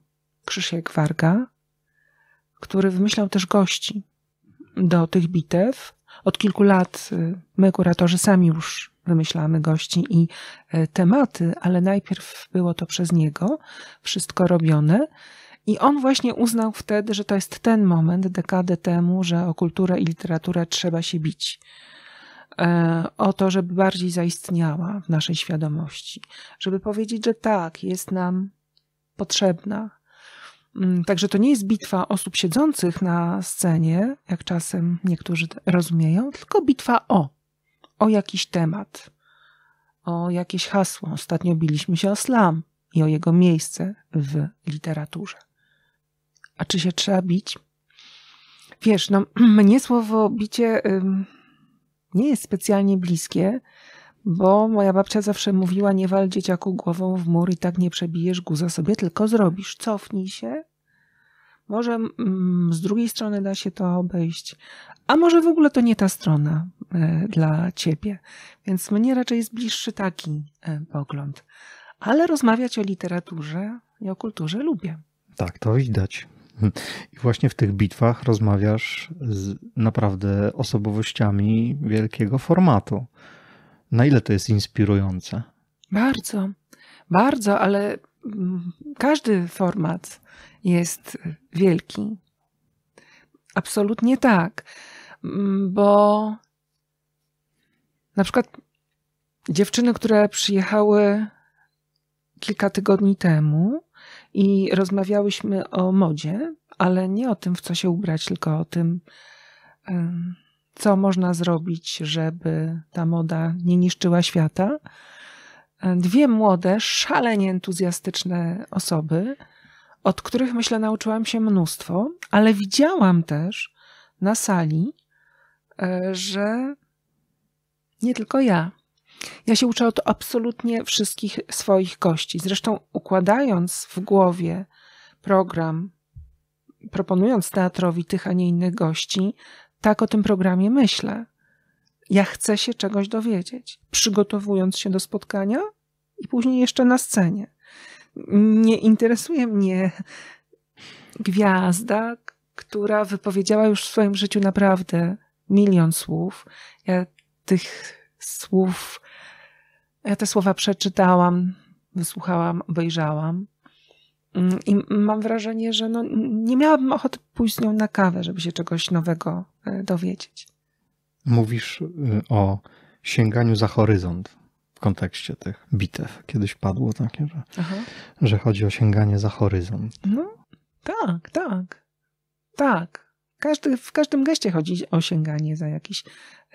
Krzysiek Warga, który wymyślał też gości do tych bitew. Od kilku lat y, my, kuratorzy, sami już wymyślamy gości i y, tematy, ale najpierw było to przez niego wszystko robione. I on właśnie uznał wtedy, że to jest ten moment, dekadę temu, że o kulturę i literaturę trzeba się bić. E, o to, żeby bardziej zaistniała w naszej świadomości, żeby powiedzieć, że tak, jest nam potrzebna. Mm, także to nie jest bitwa osób siedzących na scenie, jak czasem niektórzy rozumieją, tylko bitwa o, o jakiś temat, o jakieś hasło. Ostatnio biliśmy się o slam i o jego miejsce w literaturze. A czy się trzeba bić? Wiesz, no, mnie słowo bicie nie jest specjalnie bliskie, bo moja babcia zawsze mówiła: Nie wal dzieciaku głową w mur i tak nie przebijesz guza sobie, tylko zrobisz. Cofnij się. Może mm, z drugiej strony da się to obejść, a może w ogóle to nie ta strona e, dla ciebie. Więc mnie raczej jest bliższy taki e, pogląd. Ale rozmawiać o literaturze i o kulturze lubię. Tak, to widać. I właśnie w tych bitwach rozmawiasz z naprawdę osobowościami wielkiego formatu. Na ile to jest inspirujące? Bardzo, bardzo, ale mm, każdy format jest wielki. Absolutnie tak, mm, bo na przykład dziewczyny, które przyjechały kilka tygodni temu, i rozmawiałyśmy o modzie, ale nie o tym, w co się ubrać, tylko o tym, co można zrobić, żeby ta moda nie niszczyła świata. Dwie młode, szalenie entuzjastyczne osoby, od których myślę nauczyłam się mnóstwo, ale widziałam też na sali, e, że nie tylko ja, ja się uczę od absolutnie wszystkich swoich gości. Zresztą układając w głowie program, proponując teatrowi tych, a nie innych gości, tak o tym programie myślę. Ja chcę się czegoś dowiedzieć, przygotowując się do spotkania i później jeszcze na scenie. Nie interesuje mnie gwiazda, która wypowiedziała już w swoim życiu naprawdę milion słów. Ja tych słów ja te słowa przeczytałam, wysłuchałam, obejrzałam. Mm, I mam wrażenie, że no, nie miałabym ochoty pójść z nią na kawę, żeby się czegoś nowego e, dowiedzieć. Mówisz y, o sięganiu za horyzont w kontekście tych bitew. Kiedyś padło takie, że, Aha. że chodzi o sięganie za horyzont. No, tak, tak. Tak każdy, w każdym geście chodzi o sięganie za jakiś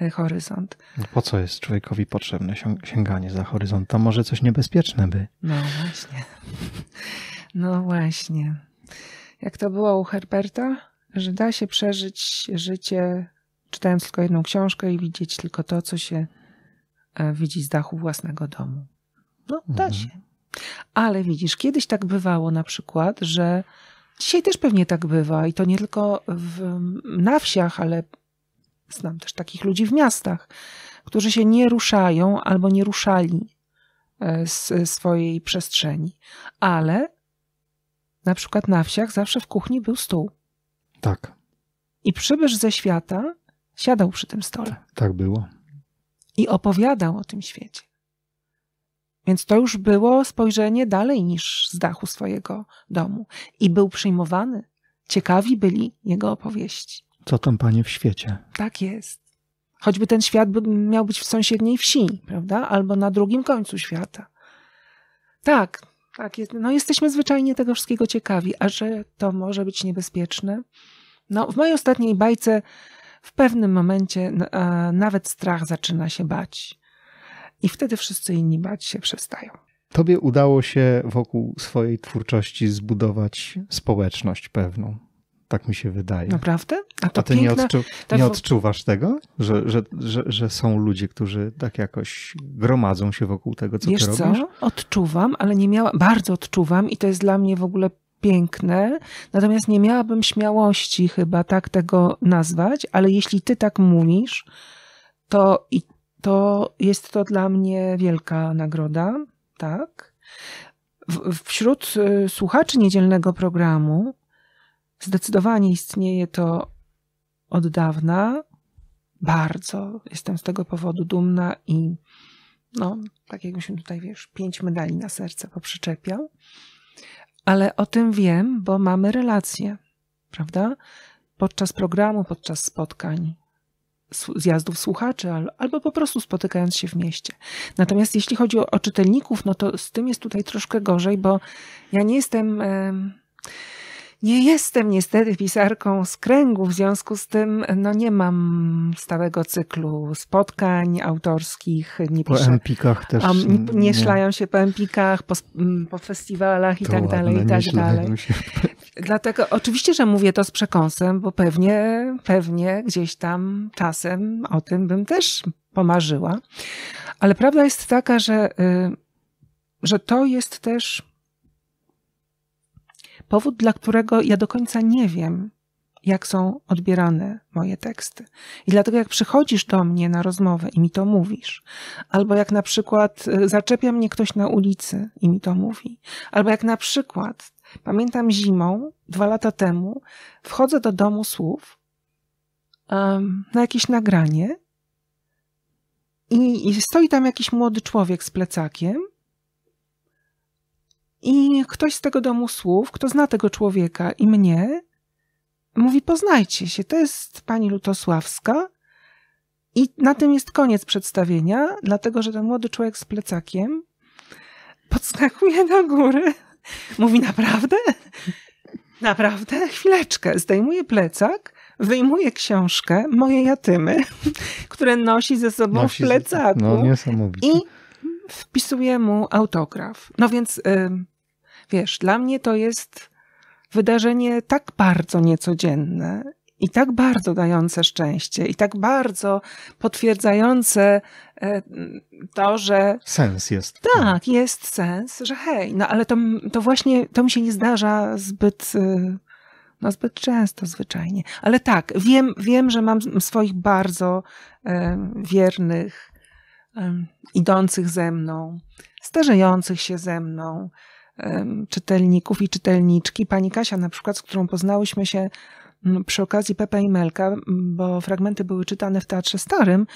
e, horyzont. No po co jest człowiekowi potrzebne sięganie za horyzont? To może coś niebezpieczne by. No właśnie. No właśnie. Jak to było u Herberta, że da się przeżyć życie czytając tylko jedną książkę i widzieć tylko to, co się e, widzi z dachu własnego domu. No, da mhm. się. Ale widzisz, kiedyś tak bywało na przykład, że Dzisiaj też pewnie tak bywa i to nie tylko w, na wsiach, ale znam też takich ludzi w miastach, którzy się nie ruszają albo nie ruszali e, z swojej przestrzeni. Ale na przykład na wsiach zawsze w kuchni był stół. Tak. I przybysz ze świata siadał przy tym stole. Tak było. I opowiadał o tym świecie. Więc to już było spojrzenie dalej niż z dachu swojego domu. I był przyjmowany. Ciekawi byli jego opowieści. Co tam, panie, w świecie? Tak jest. Choćby ten świat miał być w sąsiedniej wsi, prawda? Albo na drugim końcu świata. Tak, tak. Jest. No, jesteśmy zwyczajnie tego wszystkiego ciekawi, a że to może być niebezpieczne. No, w mojej ostatniej bajce w pewnym momencie nawet strach zaczyna się bać i wtedy wszyscy inni bać się przestają. Tobie udało się wokół swojej twórczości zbudować społeczność pewną. Tak mi się wydaje. Naprawdę? A, to A ty nie, odczu nie, odczuwasz tego, że, że, że, że, są ludzie, którzy tak jakoś gromadzą się wokół tego, co Wiesz ty robisz? Co? Odczuwam, ale nie miałam, bardzo odczuwam i to jest dla mnie w ogóle piękne, natomiast nie miałabym śmiałości chyba tak tego nazwać, ale jeśli ty tak mówisz, to i to jest to dla mnie wielka nagroda, tak. wśród y, słuchaczy niedzielnego programu zdecydowanie istnieje to od dawna. Bardzo jestem z tego powodu dumna i no, tak jakbym mi tutaj, wiesz, pięć medali na serce poprzyczepiał. Ale o tym wiem, bo mamy relacje, prawda? Podczas programu, podczas spotkań zjazdów słuchaczy albo po prostu spotykając się w mieście. Natomiast jeśli chodzi o, o czytelników, no to z tym jest tutaj troszkę gorzej, bo ja nie jestem. Yy, nie jestem niestety pisarką z kręgu, w związku z tym no, nie mam stałego cyklu spotkań autorskich. Nie po empikach też. Um, nie, nie, szlają się po empikach, po, po festiwalach i tak dalej, i tak dalej. Dlatego oczywiście, że mówię to z przekąsem, bo pewnie, pewnie gdzieś tam czasem o tym bym też pomarzyła. Ale prawda jest taka, że, y, że to jest też Powód, dla którego ja do końca nie wiem, jak są odbierane moje teksty. I dlatego, jak przychodzisz do mnie na rozmowę i mi to mówisz, albo jak na przykład e, zaczepia mnie ktoś na ulicy i mi to mówi, albo jak na przykład, pamiętam zimą, dwa lata temu, wchodzę do domu słów um, na jakieś nagranie i, i stoi tam jakiś młody człowiek z plecakiem i ktoś z tego domu słów, kto zna tego człowieka i mnie, mówi: Poznajcie się, to jest pani Lutosławska. I na tym jest koniec przedstawienia, dlatego że ten młody człowiek z plecakiem podskakuje na górę. Mówi: Naprawdę? Naprawdę? Chwileczkę. Zdejmuje plecak, wyjmuje książkę Moje Jatymy, które nosi ze sobą nosi w plecaku. No, niesamowite. I wpisuję mu autograf. No więc, y, wiesz, dla mnie to jest wydarzenie tak bardzo niecodzienne i tak bardzo dające szczęście, i tak bardzo potwierdzające y, to, że. Sens jest. Tak, jest sens, że hej, no ale to, to właśnie to mi się nie zdarza zbyt. Y, no zbyt często zwyczajnie. Ale tak, wiem, wiem że mam swoich bardzo wiernych idących ze mną, starzejących się ze mną, czytelników i czytelniczki. Pani Kasia, na przykład, z którą poznałyśmy się przy okazji Pepe i Melka, bo fragmenty były czytane w Teatrze Starym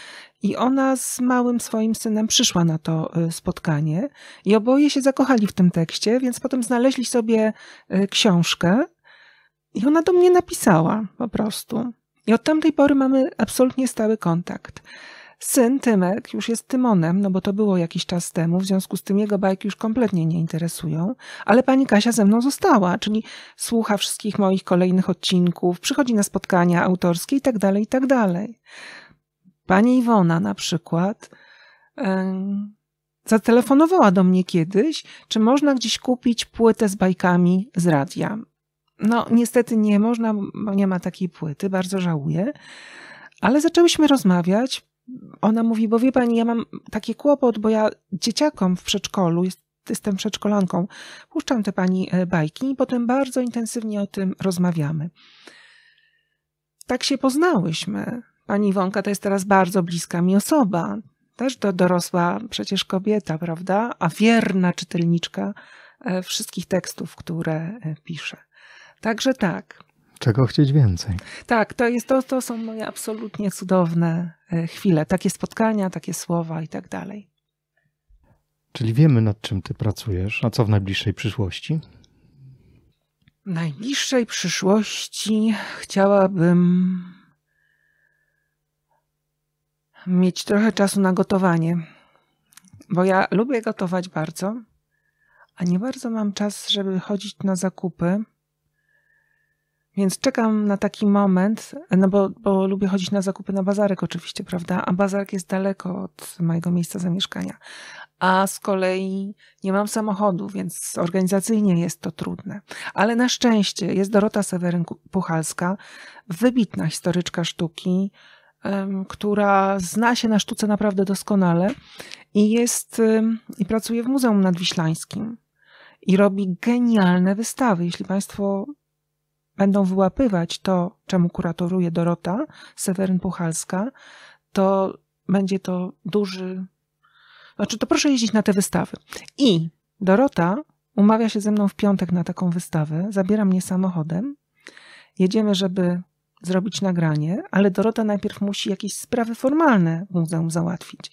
i ona z małym swoim synem przyszła na to e, spotkanie i oboje się zakochali w tym tekście, więc potem znaleźli sobie e, książkę i ona do mnie napisała po prostu. I od tamtej pory mamy absolutnie stały kontakt. Syn Tymek już jest Tymonem, no bo to było jakiś czas temu, w związku z tym jego bajki już kompletnie nie interesują, ale pani Kasia ze mną została, czyli słucha wszystkich moich kolejnych odcinków, przychodzi na spotkania autorskie itd., tak itd. Tak pani Iwona na przykład yy, zatelefonowała do mnie kiedyś, czy można gdzieś kupić płytę z bajkami z radia. No, niestety nie można, bo nie ma takiej płyty, bardzo żałuję. Ale zaczęłyśmy rozmawiać, ona mówi, bo wie pani, ja mam taki kłopot, bo ja dzieciakom w przedszkolu, jest, jestem przedszkolanką, puszczam te pani e, bajki i potem bardzo intensywnie o tym rozmawiamy. Tak się poznałyśmy. Pani Wonka to jest teraz bardzo bliska mi osoba, też do, dorosła przecież kobieta, prawda? A wierna czytelniczka e, wszystkich tekstów, które e, pisze. Także tak, Czego chcieć więcej? Tak, to, jest, to, to są moje absolutnie cudowne e, chwile. Takie spotkania, takie słowa i tak dalej. Czyli wiemy, nad czym ty pracujesz, a co w najbliższej przyszłości? W najbliższej przyszłości chciałabym mieć trochę czasu na gotowanie, bo ja lubię gotować bardzo, a nie bardzo mam czas, żeby chodzić na zakupy więc czekam na taki moment, no bo, bo lubię chodzić na zakupy na bazarek oczywiście, prawda? A bazarek jest daleko od mojego miejsca zamieszkania. A z kolei nie mam samochodu, więc organizacyjnie jest to trudne. Ale na szczęście jest Dorota Seweryn-Puchalska, wybitna historyczka sztuki, która zna się na sztuce naprawdę doskonale i jest i pracuje w Muzeum Nadwiślańskim i robi genialne wystawy. Jeśli Państwo będą wyłapywać to, czemu kuratoruje Dorota Seweryn Puchalska, to będzie to duży. Znaczy, to proszę jeździć na te wystawy. I Dorota umawia się ze mną w piątek na taką wystawę, zabiera mnie samochodem. Jedziemy, żeby zrobić nagranie, ale Dorota najpierw musi jakieś sprawy formalne w muzeum załatwić.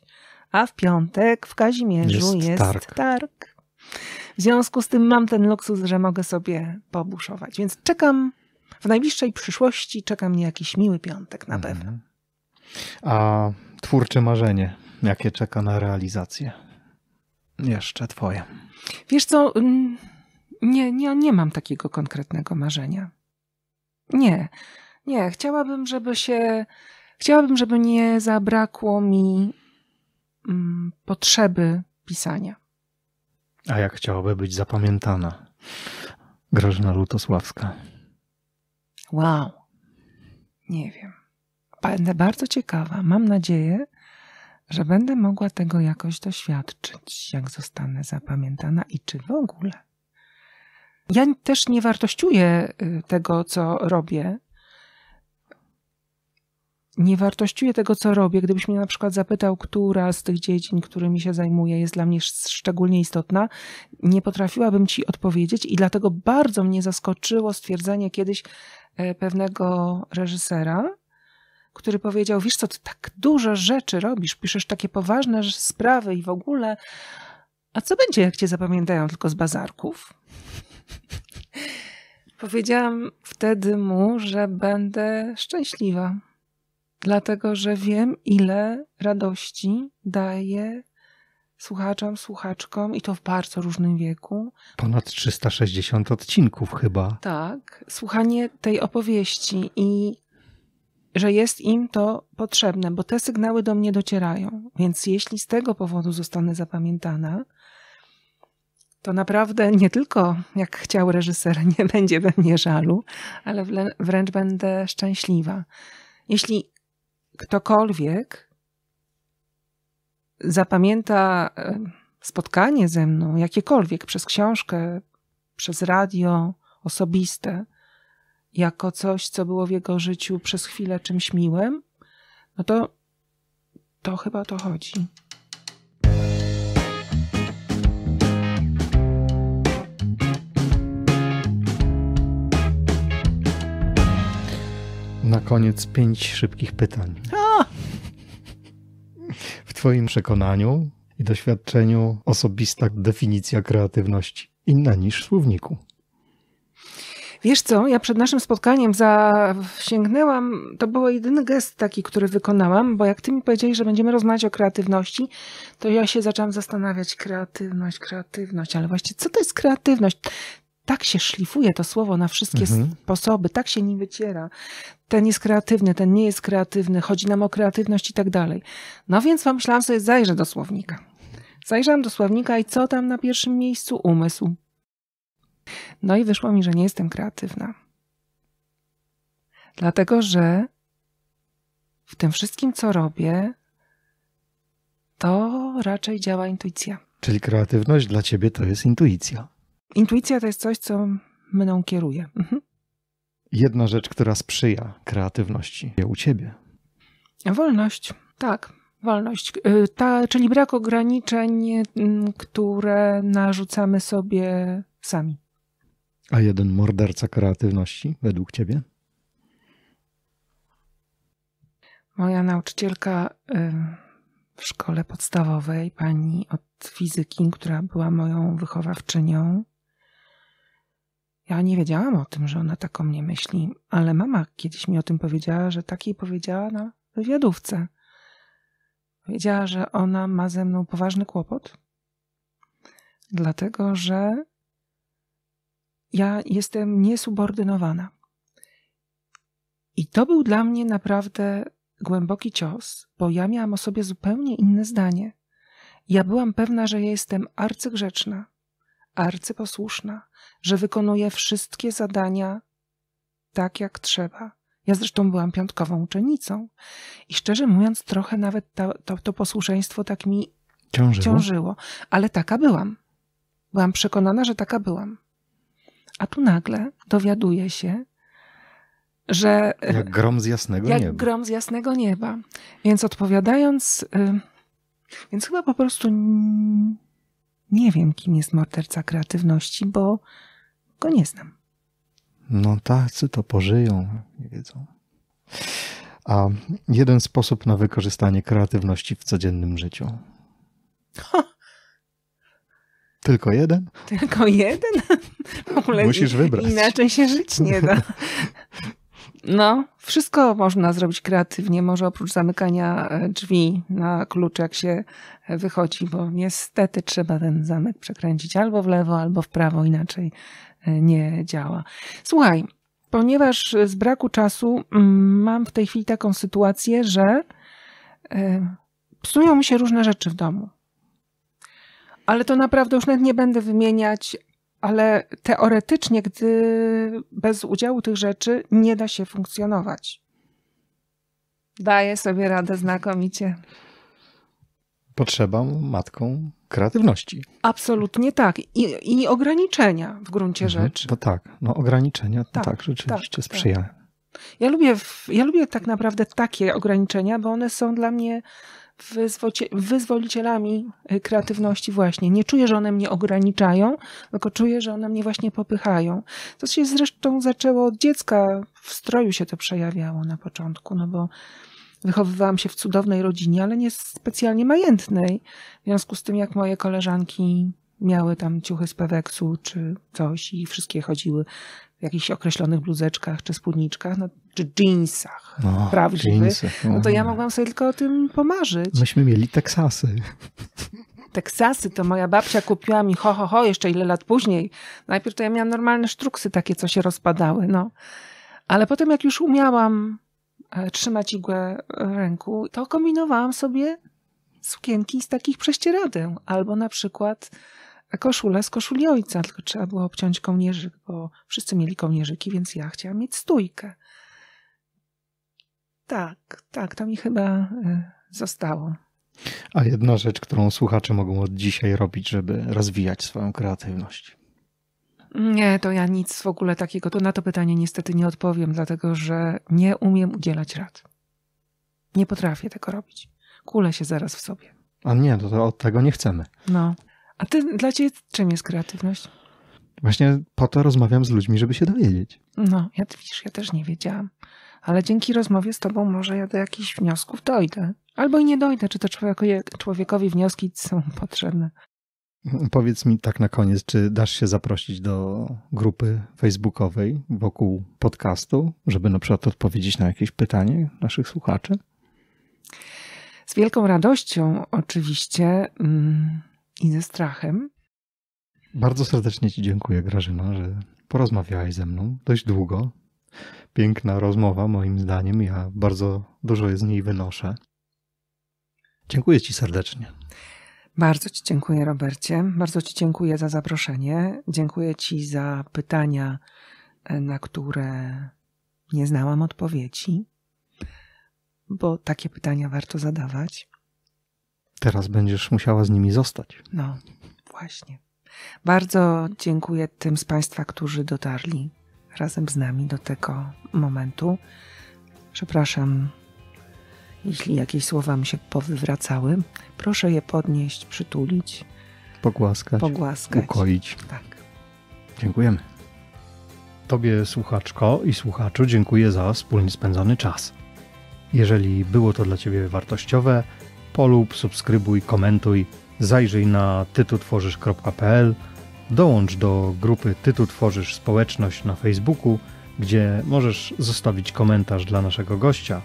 A w piątek w Kazimierzu jest, jest targ. targ. W związku z tym mam ten luksus, że mogę sobie pobuszować. Więc czekam w najbliższej przyszłości, czeka mnie jakiś miły piątek na mhm. pewno. A twórcze marzenie, jakie czeka na realizację? Jeszcze twoje. Wiesz co, mm, nie, nie, nie mam takiego konkretnego marzenia. Nie, nie. Chciałabym, żeby się, chciałabym, żeby nie zabrakło mi mm, potrzeby pisania. A jak chciałaby być zapamiętana? Grażyna Lutosławska. Wow. Nie wiem. Będę bardzo ciekawa. Mam nadzieję, że będę mogła tego jakoś doświadczyć, jak zostanę zapamiętana i czy w ogóle. Ja też nie wartościuję y, tego, co robię, nie wartościuję tego, co robię. Gdybyś mnie na przykład zapytał, która z tych dziedzin, którymi się zajmuję, jest dla mnie szczególnie istotna, nie potrafiłabym ci odpowiedzieć, i dlatego bardzo mnie zaskoczyło stwierdzenie kiedyś e, pewnego reżysera, który powiedział: Wiesz co, ty tak dużo rzeczy robisz, piszesz takie poważne sprawy i w ogóle. A co będzie, jak cię zapamiętają tylko z bazarków? Powiedziałam wtedy mu, że będę szczęśliwa dlatego że wiem, ile radości daje słuchaczom, słuchaczkom i to w bardzo różnym wieku. Ponad 360 odcinków chyba. Tak, słuchanie tej opowieści i że jest im to potrzebne, bo te sygnały do mnie docierają. Więc jeśli z tego powodu zostanę zapamiętana, to naprawdę nie tylko, jak chciał reżyser, nie będzie we mnie żalu, ale wręcz będę szczęśliwa. Jeśli ktokolwiek zapamięta e, spotkanie ze mną, jakiekolwiek, przez książkę, przez radio, osobiste, jako coś, co było w jego życiu przez chwilę czymś miłym, no to to chyba o to chodzi. na koniec pięć szybkich pytań. A! W Twoim przekonaniu i doświadczeniu osobista definicja kreatywności inna niż w słowniku. Wiesz co, ja przed naszym spotkaniem zasięgnęłam, to był jedyny gest taki, który wykonałam, bo jak ty mi powiedzieli, że będziemy rozmawiać o kreatywności, to ja się zaczęłam zastanawiać, kreatywność, kreatywność, ale właśnie co to jest kreatywność? tak się szlifuje to słowo na wszystkie mhm. sposoby, tak się nim wyciera. Ten jest kreatywny, ten nie jest kreatywny, chodzi nam o kreatywność i tak dalej. No więc pomyślałam sobie, zajrzę do słownika. Zajrzałam do słownika i co tam na pierwszym miejscu? Umysł. No i wyszło mi, że nie jestem kreatywna. Dlatego, że w tym wszystkim, co robię, to raczej działa intuicja. Czyli kreatywność dla ciebie to jest intuicja. Intuicja to jest coś, co mną kieruje. Mhm. Jedna rzecz, która sprzyja kreatywności u ciebie. Wolność, tak. Wolność, y, Ta, czyli brak ograniczeń, mm, które narzucamy sobie sami. A jeden morderca kreatywności według ciebie? Moja nauczycielka y, w szkole podstawowej, pani od fizyki, która była moją wychowawczynią, ja nie wiedziałam o tym, że ona tak o mnie myśli, ale mama kiedyś mi o tym powiedziała, że takiej powiedziała na wywiadówce. Powiedziała, że ona ma ze mną poważny kłopot, dlatego że ja jestem niesubordynowana. I to był dla mnie naprawdę głęboki cios, bo ja miałam o sobie zupełnie inne zdanie. Ja byłam pewna, że jestem arcygrzeczna, arcyposłuszna, że wykonuje wszystkie zadania tak jak trzeba. Ja zresztą byłam piątkową uczennicą i szczerze mówiąc, trochę nawet to, to, to posłuszeństwo tak mi ciążyło. ciążyło, ale taka byłam. Byłam przekonana, że taka byłam. A tu nagle dowiaduję się, że. E, jak grom z jasnego jak nieba. grom z jasnego nieba. Więc odpowiadając. Y, więc chyba po prostu nie wiem, kim jest morderca kreatywności, bo go nie znam. No tacy to pożyją, nie wiedzą. A jeden sposób na wykorzystanie kreatywności w codziennym życiu. Ha. Tylko jeden? Tylko jeden? W ogóle Musisz wybrać. Inaczej się żyć nie da. No, wszystko można zrobić kreatywnie, może oprócz zamykania e, drzwi na klucz, jak się e, wychodzi, bo niestety trzeba ten zamek przekręcić albo w lewo, albo w prawo, inaczej e, nie działa. Słuchaj, ponieważ z braku czasu mm, mam w tej chwili taką sytuację, że psują mi się różne rzeczy w domu. Ale to naprawdę już nawet nie będę wymieniać, ale teoretycznie, gdy bez udziału tych rzeczy nie da się funkcjonować. Daję sobie radę znakomicie. Potrzeba matką kreatywności. Absolutnie tak. I, i ograniczenia w gruncie mhm, rzeczy. To tak, no ograniczenia tak, tak rzeczywiście tak, tak. sprzyjają. Tak. Ja lubię, ja lubię tak naprawdę takie ograniczenia, bo one są dla mnie wyzwolicielami e, kreatywności właśnie. Nie czuję, że one mnie ograniczają, tylko czuję, że one mnie właśnie popychają. To się zresztą zaczęło od dziecka. W stroju się to przejawiało na początku, no bo wychowywałam się w cudownej rodzinie, ale nie specjalnie majętnej. W związku z tym, jak moje koleżanki miały tam ciuchy z peweksu czy coś i wszystkie chodziły jakichś określonych bluzeczkach, czy spódniczkach, no, czy jeansach no, prawdziwych, jeansy. no to no. ja mogłam sobie tylko o tym pomarzyć. Myśmy mieli Teksasy. Teksasy, to moja babcia kupiła mi ho, ho, ho, jeszcze ile lat później. Najpierw to ja miałam normalne sztruksy takie, co się rozpadały, no. Ale potem jak już umiałam e, trzymać igłę ręku, to kombinowałam sobie sukienki z takich prześcieradeł. Albo na przykład a koszula z koszuli ojca, tylko trzeba było obciąć kołnierzyk, bo wszyscy mieli kołnierzyki, więc ja chciałam mieć stójkę. Tak, tak, to mi chyba e, zostało. A jedna rzecz, którą słuchacze mogą od dzisiaj robić, żeby rozwijać swoją kreatywność. Nie, to ja nic w ogóle takiego, to na to pytanie niestety nie odpowiem, dlatego że nie umiem udzielać rad. Nie potrafię tego robić. Kule się zaraz w sobie. A nie, to, no to od tego nie chcemy. No. A ty, dla ciebie czym jest kreatywność? Właśnie po to rozmawiam z ludźmi, żeby się dowiedzieć. No, ja, widzisz, ja też nie wiedziałam. Ale dzięki rozmowie z tobą może ja do jakichś wniosków dojdę. Albo i nie dojdę, czy to człowiekowi wnioski są potrzebne. Powiedz mi tak na koniec, czy dasz się zaprosić do grupy facebookowej wokół podcastu, żeby na przykład odpowiedzieć na jakieś pytanie naszych słuchaczy? Z wielką radością oczywiście. Mm i ze strachem. Bardzo serdecznie Ci dziękuję, Grażyna, że porozmawiałaś ze mną dość długo. Piękna rozmowa, moim zdaniem. Ja bardzo dużo z niej wynoszę. Dziękuję Ci serdecznie. Bardzo Ci dziękuję, Robercie. Bardzo Ci dziękuję za zaproszenie. Dziękuję Ci za pytania, e, na które nie znałam odpowiedzi, bo takie pytania warto zadawać. Teraz będziesz musiała z nimi zostać. No, właśnie. Bardzo dziękuję tym z Państwa, którzy dotarli razem z nami do tego momentu. Przepraszam, jeśli jakieś słowa mi się powywracały. Proszę je podnieść, przytulić, pogłaskać, pogłaskać. ukoić. Tak. Dziękujemy. Tobie, słuchaczko i słuchaczu, dziękuję za wspólnie spędzony czas. Jeżeli było to dla Ciebie wartościowe, polub, subskrybuj, komentuj, zajrzyj na tytutworzysz.pl, dołącz do grupy Tytu Tworzysz Społeczność na Facebooku, gdzie możesz zostawić komentarz dla naszego gościa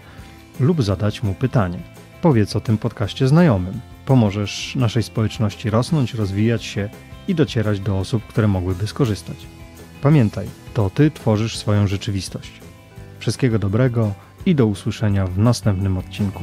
lub zadać mu pytanie. Powiedz o tym podcaście znajomym. Pomożesz naszej społeczności rosnąć, rozwijać się i docierać do osób, które mogłyby skorzystać. Pamiętaj, to ty tworzysz swoją rzeczywistość. Wszystkiego dobrego i do usłyszenia w następnym odcinku.